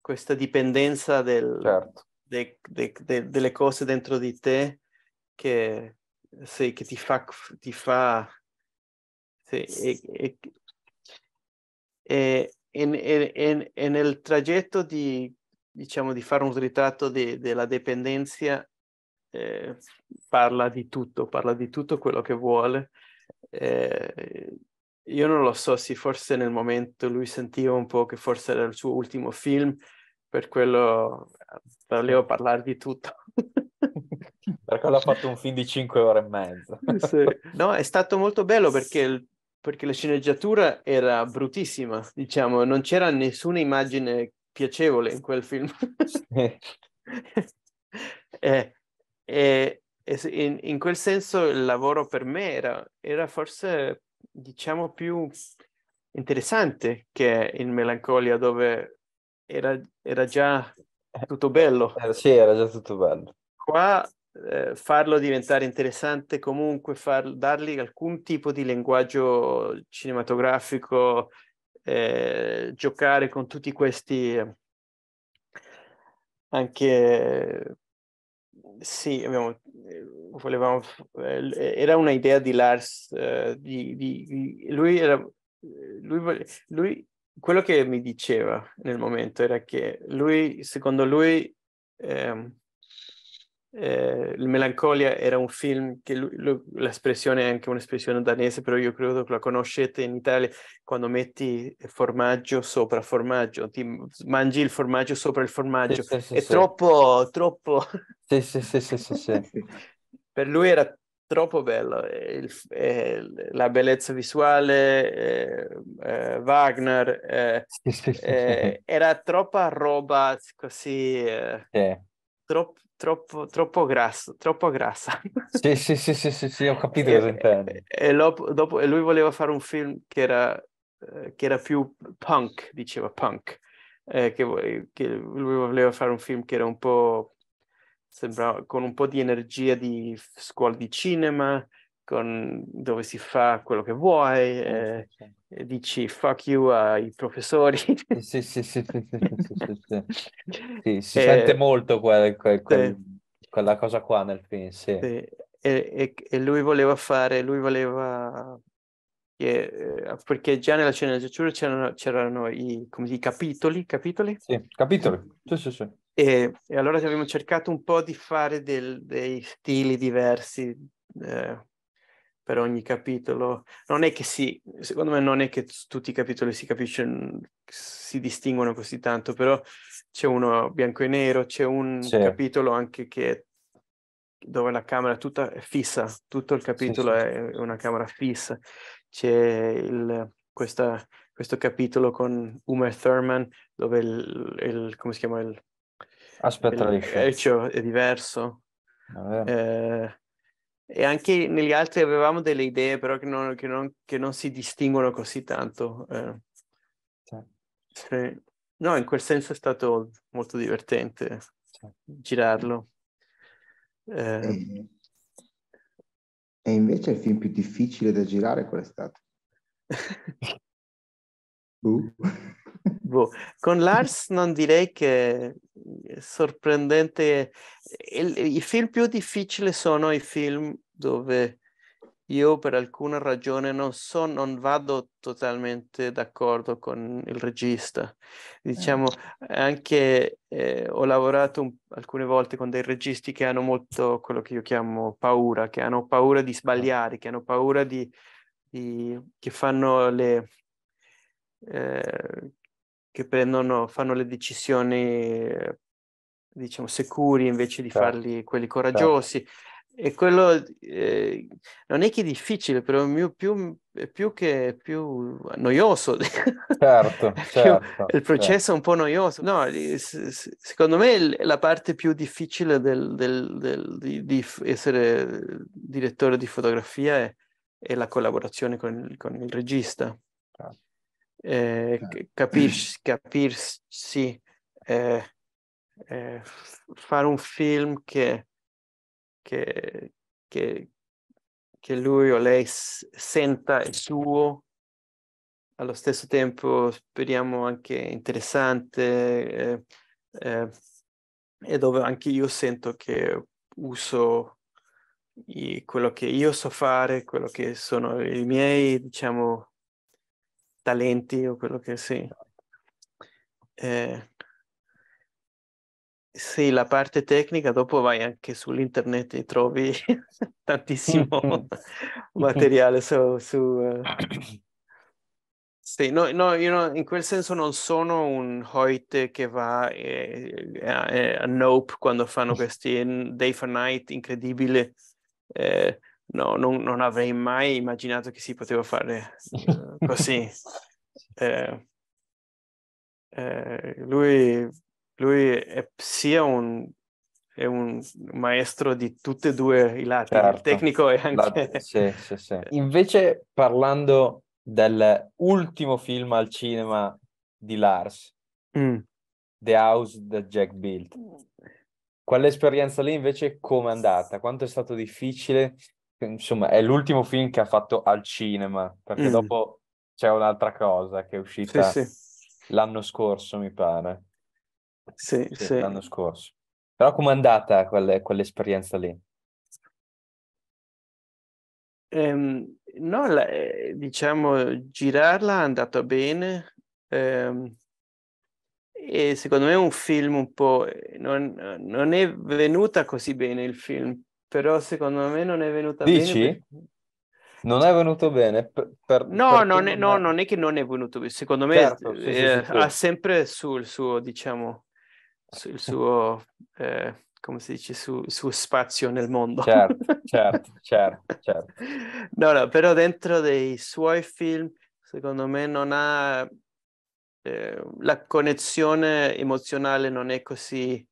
questa dipendenza del, certo. de, de, de, delle cose dentro di te che, sei, che ti fa... Ti fa Sí, e, e, in, in, in, nel tragitto di, diciamo, di, fare un ritratto de, della dipendenza eh, parla di tutto, parla di tutto quello che vuole. Eh, io non lo so se forse nel momento lui sentiva un po' che forse era il suo ultimo film, per quello volevo parlare di tutto. per quello ha fatto un film di cinque ore e mezzo. sì. No, è stato molto bello perché il, perché la sceneggiatura era bruttissima, diciamo, non c'era nessuna immagine piacevole in quel film. eh, eh, eh, in, in, quel senso il lavoro per me era, era forse, diciamo, più interessante che in Melancolia, dove era, era già eh, tutto bello. Eh, sì, era già tutto bello. Qua eh, farlo diventare interessante, comunque far, dargli alcun tipo di linguaggio cinematografico, eh, giocare con tutti questi anche sì, abbiamo, eh, volevamo, eh, eh, era un'idea di Lars, eh, di, di, lui era, lui, lui, quello che mi diceva nel momento era che lui, secondo lui, eh, eh, Melancolia era un film che l'espressione è anche un'espressione danese, però io credo che la conoscete in Italia quando metti formaggio sopra formaggio, ti mangi il formaggio sopra il formaggio. Sì, sì, è sì, troppo, troppo. Sì, sì, sì, sì, sì, per lui era troppo bello. Il, eh, la bellezza visuale, eh, eh, Wagner, era troppa roba così. Eh, troppo troppo, troppo grasso, troppo grassa. Sì, sì, sì, sì, sì, sì ho capito cosa intendi. E, dopo, e lui voleva fare un film che era, eh, che era più punk, diceva punk. Eh, che, che, lui voleva fare un film che era un po' sembrava con un po' di energia di scuola di cinema, con, dove si fa quello che vuoi, eh, eh e dici fuck you ai professori. Sì, sì, sì, sì, si eh, sente molto quel, quel, quel, quella cosa qua nel film, e, e, e, lui voleva fare, lui voleva... Che, eh, perché già nella sceneggiatura c'erano, c'erano i, dice, capitoli, capitoli? capitoli, sì, sì, sì. E, e allora abbiamo cercato un po' di fare del, dei stili diversi, eh, per ogni capitolo. Non è che si, secondo me non è che tutti i capitoli si capiscono, mm, si distinguono così tanto, però c'è uno bianco e nero, c'è un sì. capitolo anche che è dove la camera tutta è fissa, tutto il capitolo sì, sì. è una camera fissa. C'è il, questa, questo capitolo con Uma Thurman dove il, il come si chiama il... Aspetta, il, il, è diverso. Eh, e anche negli altri avevamo delle idee, però che non, che non, che non si distinguono così tanto. Eh. Cioè. Sì. No, in quel senso è stato molto divertente eh, certo. girarlo. Eh. E, e invece il film più difficile da girare qual è stato? uh. boh. Con Lars non direi che è sorprendente. Il, I film più difficili sono i film dove io per alcuna ragione non, so, non vado totalmente d'accordo con il regista. Diciamo, anche eh, ho lavorato un, alcune volte con dei registi che hanno molto quello che io chiamo paura, che hanno paura di sbagliare, che hanno paura di... di che fanno le... Eh, che prendono, fanno le decisioni, diciamo, sicuri invece di certo. farli quelli certo. coraggiosi. Certo. E quello eh, non è che è difficile, però è più, più che più noioso. Certo, certo il certo. processo è un po' noioso. No, secondo me la parte più difficile del, del, del, di, di, essere direttore di fotografia è, è la collaborazione con, con il regista. Certo. Eh, eh. capirsi, capirsi eh, eh, fare un film che, che, che, che, lui o lei senta è suo, allo stesso tempo speriamo anche interessante eh, e dove anche io sento che uso quello che io so fare, quello che sono i miei, diciamo, talenti o quello che sì. Esatto. Eh, sì, la parte tecnica, dopo vai anche sull'internet e trovi tantissimo materiale su... su uh... Sì, no, no, io no, in quel senso non sono un Hoyt che va eh, a, a Nope quando fanno questi Day for Night incredibili. Eh, no, non, non, avrei mai immaginato che si poteva fare eh, così. Eh, eh, lui, lui, è sia un, è un, maestro di tutti e due i lati, certo. il tecnico e anche... La... Sì, sì, sì. Invece parlando dell'ultimo film al cinema di Lars, mm. The House that Jack Built, quell'esperienza lì invece com'è andata? Quanto è stato difficile? insomma, è l'ultimo film che ha fatto al cinema, perché mm. dopo c'è un'altra cosa che è uscita sì, sì. l'anno scorso, mi pare. Sì, sì, sì. L'anno scorso. Però com'è andata quelle, quell'esperienza lì? Um, no, la, eh, diciamo, girarla è andata bene. Um, e secondo me è un film un po'... Eh, non, non è venuta così bene il film però secondo me non è venuta Dici? bene. Dici? Non è venuto bene? Per, per, no, per non è, no, non è che non è venuto bene, secondo me certo, eh, sì, sì, sì. Eh, ha sempre sul suo, diciamo, sul suo, eh, come si dice, sul suo spazio nel mondo. Certo, certo, certo, certo. No, no, però dentro dei suoi film, secondo me non ha, eh, la connessione emozionale non è così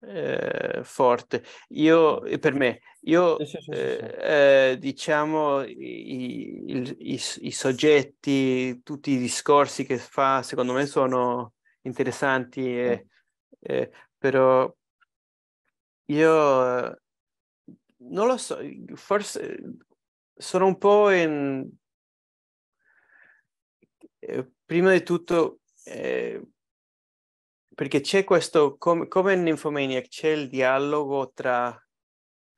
eh, forte. Io, per me, io sì, sì, sì, eh, eh, diciamo i, i, i, i, soggetti, tutti i discorsi che fa, secondo me sono interessanti, e, eh, però io non lo so, forse sono un po' in... Eh, prima di tutto perché c'è questo, com- come in Infomaniac, c'è il dialogo tra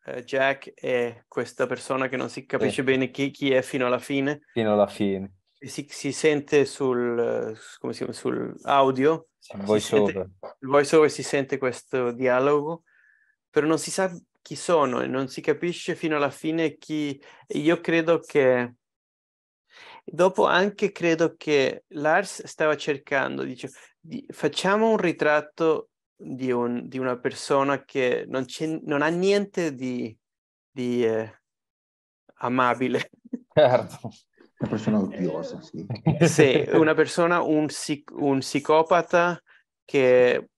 eh, Jack e questa persona che non si capisce sì. bene chi, chi, è fino alla fine. Fino alla fine. Si, si, sente sul, come si chiama, sull'audio, il voice over. Il voice over si sente questo dialogo, però non si sa chi sono e non si capisce fino alla fine chi... E Io credo che... Dopo anche credo che Lars stava cercando, dice, facciamo un ritratto di, un, di una persona che non, non ha niente di, di eh, amabile. Certo. Una persona odiosa, sì. sì, una persona, un, un psicopata che...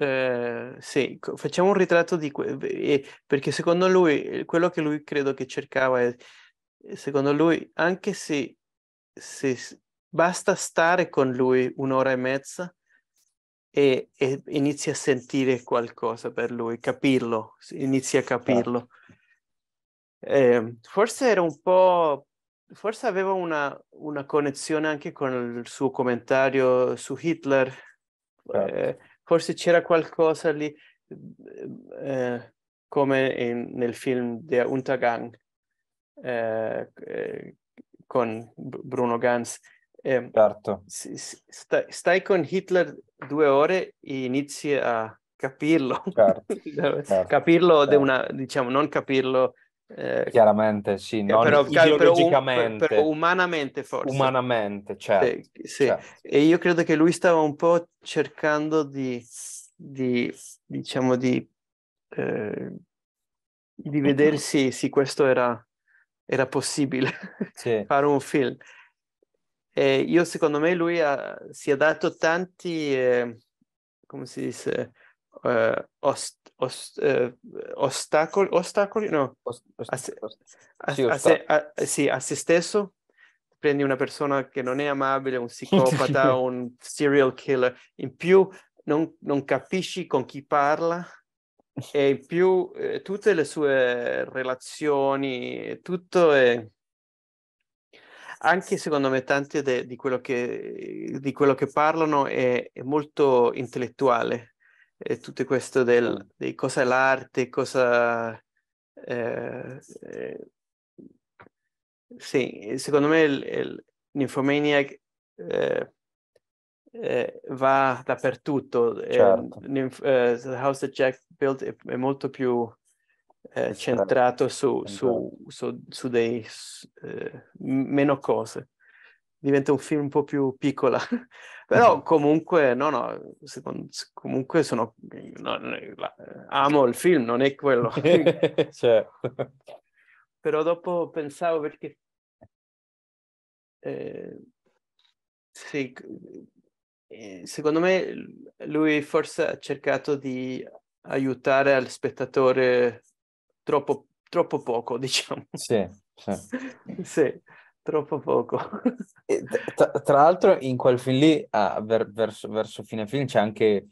Eh, sì, facciamo un ritratto di... Que- perché secondo lui, quello che lui credo che cercava è... Secondo lui, anche se, se Basta stare con lui un'ora e mezza e, e inizi a sentire qualcosa per lui, capirlo, inizi a capirlo. Eh, forse era un po', forse aveva una, una, connessione anche con il suo commentario su Hitler, certo. eh, forse c'era qualcosa lì eh, come in, nel film The Untergang eh, eh, con Bruno Ganz eh, certo. Stai, stai con Hitler due ore e inizi a capirlo. Certo, certo, capirlo certo. Una, diciamo, non capirlo... Eh, Chiaramente, sì, eh, non però, ideologicamente. Però, però umanamente forse. Umanamente, certo, sì, sì. certo. E io credo che lui stava un po' cercando di, di diciamo, di, eh, di mm-hmm. vedersi se questo era, era possibile, sì. fare un film. Eh, io secondo me lui ha, si è dato tanti, eh, come si dice, eh, ost, ost, eh, ostacoli, ostacoli, no, a, se, sì, a se stesso. Prendi una persona che non è amabile, un psicopata, un serial killer, in più non, non capisci con chi parla e in più eh, tutte le sue relazioni, tutto è anche secondo me tanti de, di, quello che, di, quello che, parlano è, è molto intellettuale, è tutto questo del, mm. di cosa è l'arte, cosa... Eh, eh, sì, secondo me l'infomaniac eh, eh, va dappertutto. Certo. Eh, The House that Jack Built è, è molto più eh, centrato su, su, su, su dei eh, meno cose. Diventa un film un po' più piccola, però mhm. comunque, no, no, secondo, comunque sono, no, amo il film, non è quello. certo. Però dopo pensavo perché eh, sì, eh, secondo me lui forse ha cercato di aiutare al spettatore troppo, troppo poco, diciamo. Sì, sì. sì troppo poco. tra, tra, l'altro in quel film lì, ah, ver, verso, verso fine film, c'è anche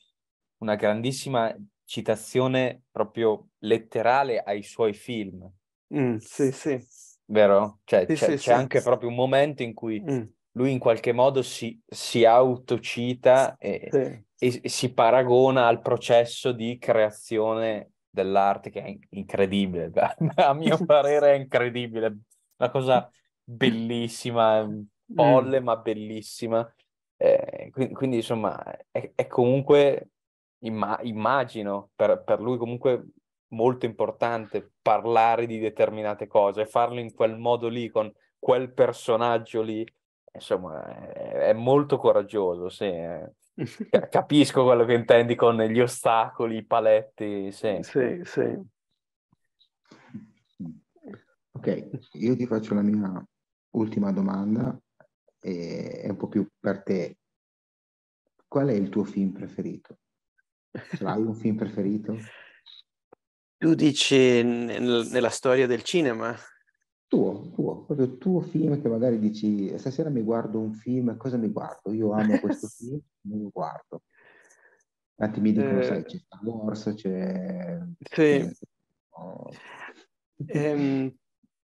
una grandissima citazione proprio letterale ai suoi film. Mm, sì, sì. Vero? Cioè, sì, c'è, sì, c'è sì. anche proprio un momento in cui mm. lui in qualche modo si, si autocita e, e, si paragona al processo di creazione dell'arte che è incredibile, a mio parere è incredibile, una cosa bellissima, mm. folle mm. ma bellissima. Eh, quindi, quindi, insomma è, è comunque, imma- immagino, per, per, lui comunque molto importante parlare di determinate cose, farlo in quel modo lì, con quel personaggio lì, insomma è, è molto coraggioso, sì. È eh. Capisco quello che intendi con gli ostacoli, i paletti. Sì. sì, sì. Ok, io ti faccio la mia ultima domanda, è un po' più per te. Qual è il tuo film preferito? Ce l'hai un film preferito? Tu dici nel, nella storia del cinema? Tuo, tuo, proprio tuo film che magari dici stasera mi guardo un film, cosa mi guardo? Io amo questo film, non lo guardo. Tanti mi dicono, eh, sai, c'è Star Wars, c'è... Sì. Oh. Ehm,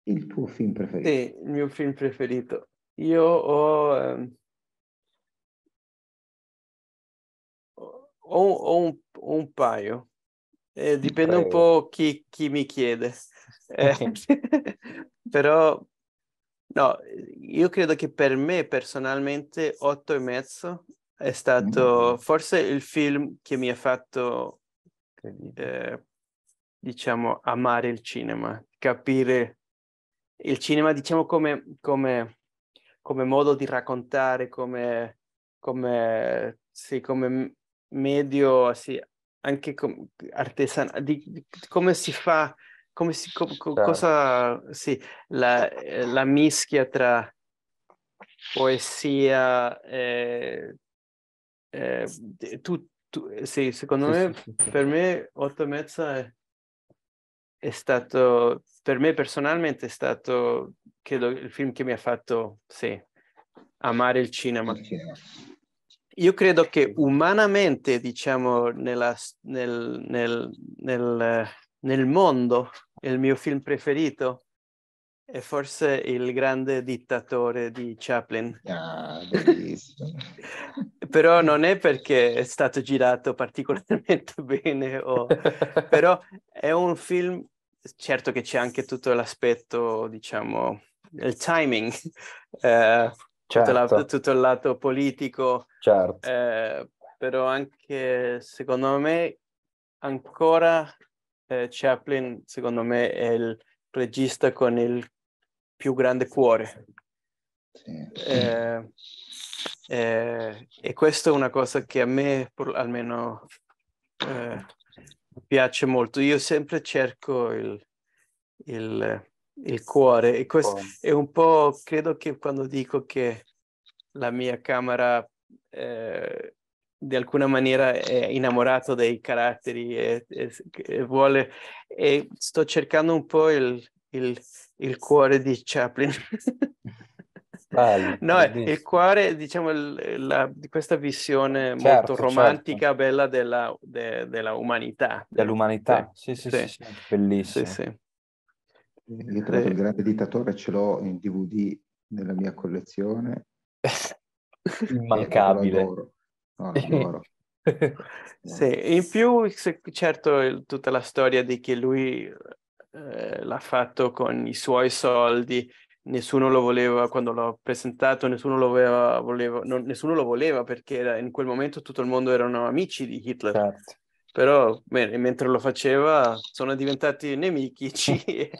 il tuo film preferito? Sì, il mio film preferito. Io ho... Ehm, ho, ho, un, un, paio. Eh, dipende un po' chi, chi mi chiede. Eh, però no, io credo che per me personalmente 8 e mezzo è stato mm. forse il film che mi ha fatto, eh, diciamo, amare il cinema, capire il cinema, diciamo, come, come, come modo di raccontare, come, come, sì, come medio, sì, anche com- artesanale, di, di, come si fa come si, co- co- cioè. cosa, sì, la, eh, la, mischia tra poesia e, e tu, tu, sì, secondo me, per me, otto e mezza è, è, stato, per me personalmente è stato credo, il film che mi ha fatto, sì, amare il cinema. Io credo che umanamente, diciamo, nella, nel, nel, nel, nel mondo il mio film preferito è forse Il grande dittatore di Chaplin. Ah, però non è perché è stato girato particolarmente bene, o... però è un film, certo che c'è anche tutto l'aspetto, diciamo, il timing, eh, certo. tutto, la, certo. tutto, il lato politico, certo. eh, però anche secondo me ancora eh, Chaplin, secondo me, è il regista con il più grande cuore. Sì. Eh, eh, e questa è una cosa che a me almeno eh, piace molto. Io sempre cerco il, il, il cuore e questo è un po', credo che quando dico che la mia camera eh, di alcuna maniera è innamorato dei caratteri e, e, e vuole... E sto cercando un po' il, il, il cuore di Chaplin. Bello, no, bellissimo. il cuore, diciamo, la, di questa visione certo, molto certo. romantica, certo. bella della, de, della, umanità. Dell'umanità, sì, sì, sì, sì, sì. bellissimo. Sì, sì. Io tra l'altro il grande dittatore ce l'ho in DVD nella mia collezione. Immancabile no, oh, eh, sì, in più certo tutta la storia di che lui eh, l'ha fatto con i suoi soldi, nessuno lo voleva quando l'ho presentato, nessuno lo voleva, voleva non, nessuno lo voleva perché era, in quel momento tutto il mondo erano amici di Hitler. Certo. Però bene, mentre lo faceva sono diventati nemici. e,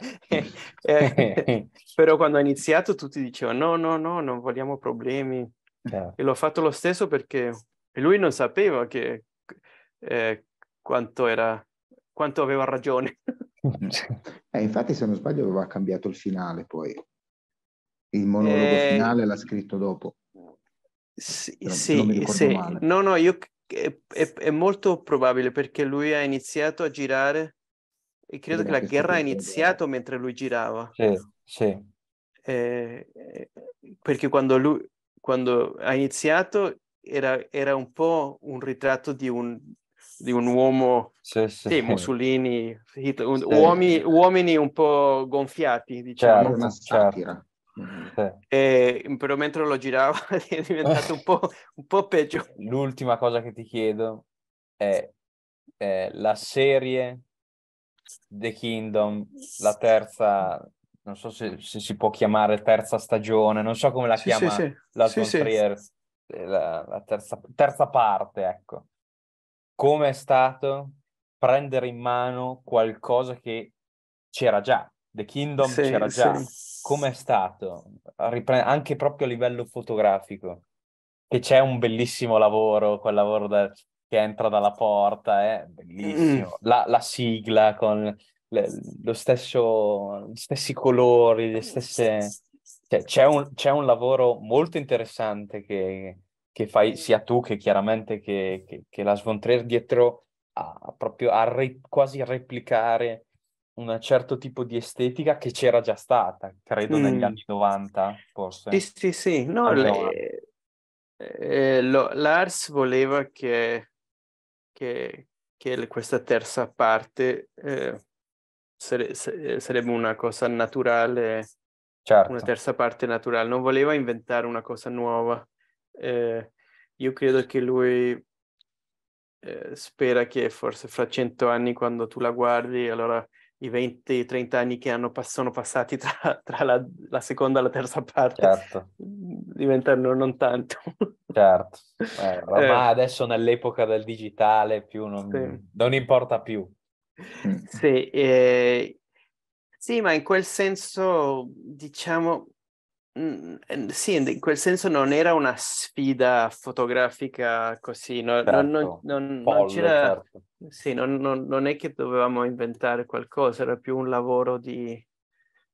però quando ha iniziato tutti dicevano no, no, no, non vogliamo problemi. Certo. E l'ho fatto lo stesso perché e lui non sapeva che, eh, quanto, era, quanto aveva ragione. eh, infatti, se non sbaglio, aveva cambiato il finale poi. Il monologo eh, finale l'ha scritto dopo. Sì, Però, sì, sì. no, no, io, è, è, è, molto probabile perché lui ha iniziato a girare e credo che la guerra ha iniziato bello. mentre lui girava. Sì, sì. Eh, eh, perché quando lui quando ha iniziato era, era un po' un ritratto di un, di un uomo, sì, sì, sì Mussolini, Hitler, un, uomini, uomini, un po' gonfiati, diciamo. Certo, certo. Mm-hmm. Mm-hmm. E, però mentre lo girava è diventato un po', un po', peggio. L'ultima cosa che ti chiedo è, è la serie The Kingdom, la terza non so se, se, si può chiamare terza stagione, non so come la chiama sì, sì. la sì, sì. Eh, la, la terza, terza parte, ecco. Come è stato prendere in mano qualcosa che c'era già, The Kingdom sì, c'era già. Sì. Com'è stato? Ripre- anche proprio a livello fotografico, che c'è un bellissimo lavoro, quel lavoro da- che entra dalla porta, è eh? bellissimo. Mm. La-, la, sigla con le- lo stesso, gli stessi colori, le stesse cioè, c'è, un, c'è, un, lavoro molto interessante che, che, fai sia tu che chiaramente che, che, che la Svontrer dietro a, proprio a re, quasi replicare un certo tipo di estetica che c'era già stata, credo mm. negli anni 90 forse. Sì, sì, sì. No, le, eh, eh, lo, Lars voleva che, che, che questa terza parte eh, sare, eh, sarebbe una cosa naturale certo. una terza parte naturale, non voleva inventare una cosa nuova. Eh, io credo che lui eh, spera che forse fra cento anni, quando tu la guardi, allora i 20-30 anni che hanno, sono passati tra, tra la, la, seconda e la terza parte certo. diventano non tanto. Certo, eh, ormai eh. adesso nell'epoca del digitale più non, sì. non importa più. Sì, eh, sì, ma in quel senso, diciamo, mh, mm, mm, sì, in quel senso non era una sfida fotografica così, no, certo. non, non, Pollo, non, c'era, certo. sì, non, non, è che dovevamo inventare qualcosa, era più un lavoro di,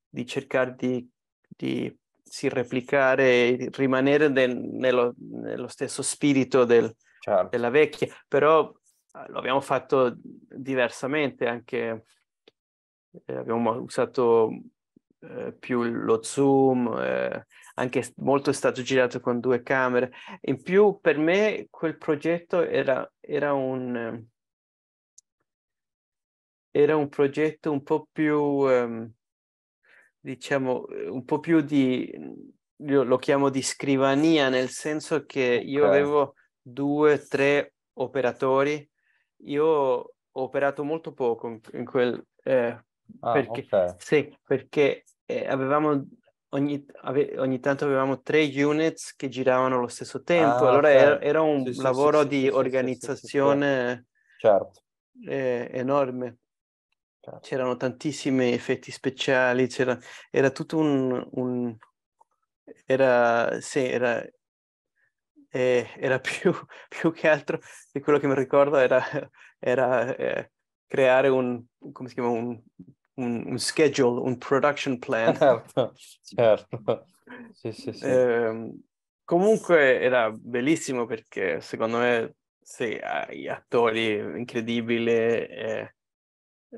di cercare di, di sì, replicare, rimanere nel, nello, nello, stesso spirito del, certo. della vecchia, però ah, lo abbiamo fatto diversamente anche eh, abbiamo usato eh, più lo zoom, eh, anche molto è stato girato con due camere. In più per me quel progetto era, era un... Eh, era un progetto un po' più, ehm, diciamo, eh, un po' più di, io lo chiamo di scrivania, nel senso che okay. io avevo due, tre operatori, io ho operato molto poco in, in quel eh, Ah, perché, okay. Sì, perché eh, avevamo ogni, ave, ogni, tanto avevamo tre units che giravano allo stesso tempo, ah, allora okay. era, era, un sì, lavoro sì, di organizzazione certo. eh, enorme. Certo. C'erano tantissimi effetti speciali, c'era, era tutto un, un era, sì, era, eh, era più, più, che altro di quello che mi ricordo era, era eh, creare un, come si chiama, un un, un schedule, un production plan. Certo, certo. Sì, sì, sì. Eh, comunque era bellissimo perché secondo me sì, gli attori incredibili, eh,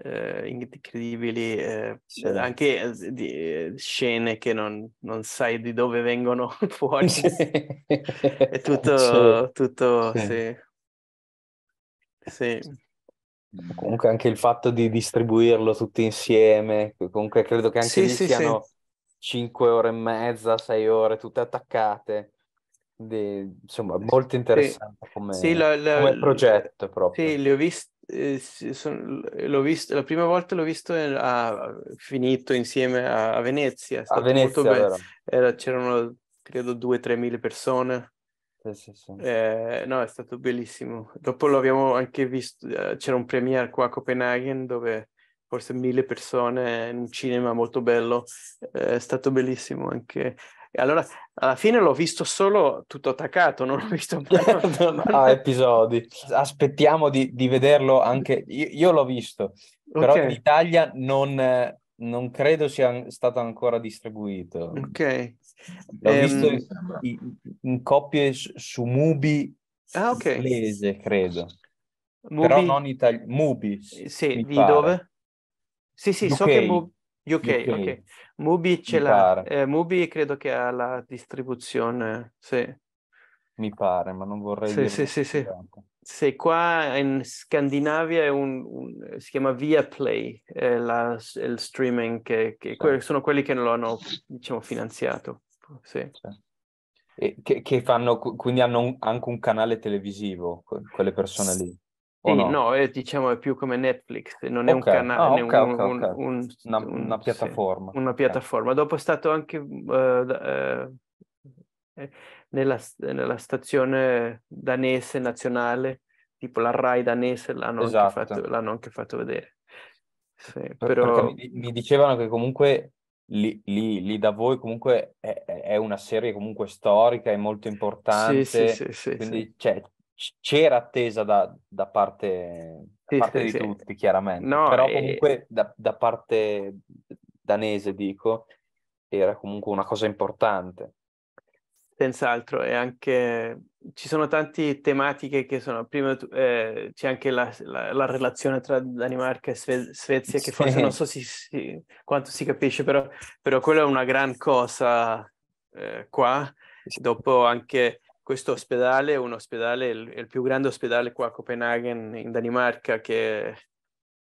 eh, incredibili eh, sì. anche eh, di, scene che non, non, sai di dove vengono fuori. Sì. È tutto, sì. tutto sì. sì. Comunque anche il fatto di distribuirlo tutti insieme, comunque credo che anche sì, lì sì, siano sì. 5 ore e mezza, 6 ore, tutte attaccate. Di, insomma, molto interessante come, la, la, come progetto proprio. Sì, le ho viste eh, l'ho visto, la prima volta l'ho visto a, finito insieme a, a Venezia. a Venezia, Era, c'erano credo 2-3 mila persone sì, sì. Eh, no, è stato bellissimo. Dopo l'abbiamo anche visto, eh, c'era un premiere qua a Copenaghen dove forse mille persone in un cinema molto bello, eh, è stato bellissimo anche. E allora alla fine l'ho visto solo tutto attaccato, non l'ho visto più. ah, episodi. Aspettiamo di, di vederlo anche, io, io l'ho visto, però in Italia non, non credo sia stato ancora distribuito. Ok, L'ho ehm... visto in, in, coppie su Mubi ah, okay. inglese, credo. Mubi... Però non italiano. Mubi. Eh, sì, di pare. dove? Sì, sì, UK. so che Mubi... UK, UK. Okay. Mubi ce l'ha. Eh, Mubi credo che ha la distribuzione, sì. Mi pare, ma non vorrei sì, dire... Sì, sì, sì. Sì, qua in Scandinavia è un, un, si chiama Via Play, la, il streaming, che, che sì. que- sono quelli che non lo hanno diciamo, finanziato. Ecco. Sì. Cioè, che, che, fanno, quindi hanno un, anche un canale televisivo, quelle persone lì. Sì, no? no è, eh, diciamo è più come Netflix, non è okay. un canale, ah, okay, un, okay, okay. Un, una, una, piattaforma. Sì, una piattaforma. Dopo è stato anche uh, uh, nella, nella, stazione danese nazionale, tipo la RAI danese, l'hanno, esatto. anche, fatto, l'hanno anche, fatto, vedere. Sì, per, però... mi, mi dicevano che comunque lì, lì, lì da voi comunque è, è, una serie comunque storica, e molto importante, sì, sì, sì, quindi cioè, c'era attesa da, da parte, da parte di tutti chiaramente, no, però comunque e... da, da parte danese dico, era comunque una cosa importante. Senz'altro, e anche ci sono tante tematiche che sono, prima eh, c'è anche la, la, la, relazione tra Danimarca e Sve- Svezia, che forse non so si, si, quanto si capisce, però, però quella è una gran cosa eh, qua. Dopo anche questo ospedale, un ospedale, il, il più grande ospedale qua a Copenaghen in Danimarca, che,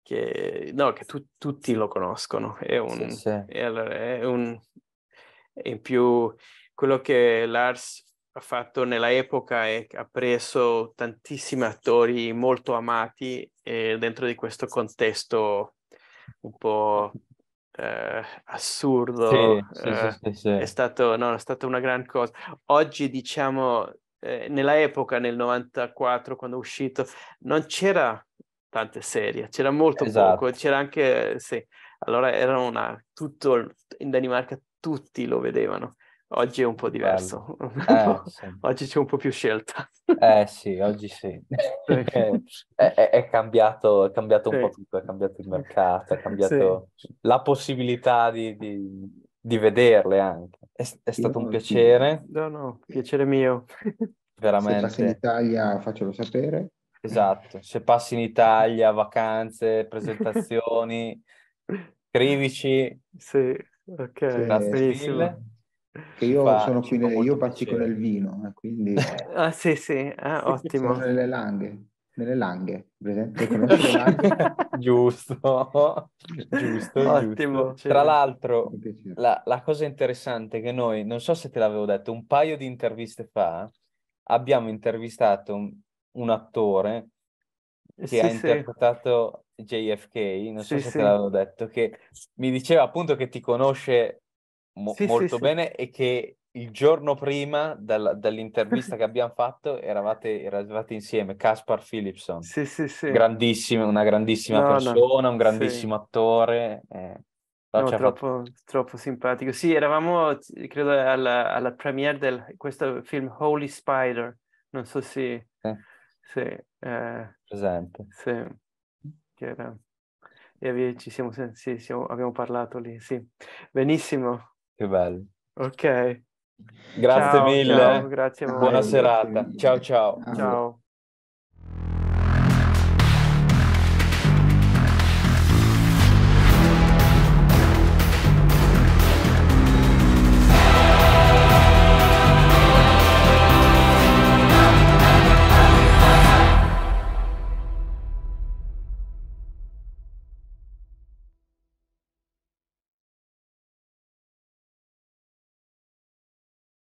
che, no, che tu, tutti lo conoscono. È un, sì, sì. È, è un, in più quello che Lars ha fatto nella epoca e ha preso tantissimi attori molto amati eh, dentro di questo contesto un po' eh, assurdo. Sì, eh, sì, sì, è, stato, no, è stata una gran cosa. Oggi, diciamo, eh, nella epoca, nel 94, quando è uscito, non c'era tante serie, c'era molto esatto. poco, c'era anche, sì, allora era una, tutto, in Danimarca tutti lo vedevano Oggi è un po' diverso. Eh, sì. oggi c'è un po' più scelta. Eh sì, oggi sì. Eh, è, è, è, cambiato, è cambiato un sì. po' tutto, è cambiato il mercato, è cambiato sì. la possibilità di, di, di, vederle anche. È, è stato Io, un piacere. No, no, piacere mio. Veramente. Se passi in Italia faccelo sapere. Esatto, se passi in Italia, vacanze, presentazioni, scrivici. Sì, ok, grazie mille. Che io Fa, sono qui, nel, io con nel vino, eh, quindi... ah, sì, sì, ah, ottimo. Sono nelle langhe, nelle langhe, presente? le langhe? giusto, giusto, ottimo. Giusto. Tra l'altro, la, la cosa interessante è che noi, non so se te l'avevo detto, un paio di interviste fa abbiamo intervistato un, un attore che sì, ha interpretato JFK, non so sì, se te l'avevo detto, che mi diceva appunto che ti conosce mo- sì, molto sì, bene e che il giorno prima dal, dall'intervista che abbiamo fatto eravate, eravate insieme, Caspar Philipson. Sì, sì, sì. Grandissima, una grandissima no, persona, no. un grandissimo attore. Eh. No, troppo, fatto... troppo, simpatico. Sì, eravamo, credo, alla, alla premiere di questo film Holy Spider. Non so se... Sì. Sì, eh, Presente. Sì, che era... E ci siamo, sì, siamo, abbiamo parlato lì, sì. Benissimo. Che bello. Ok. Grazie ciao, mille. Ciao, grazie Buona serata. Ciao ciao. Ciao.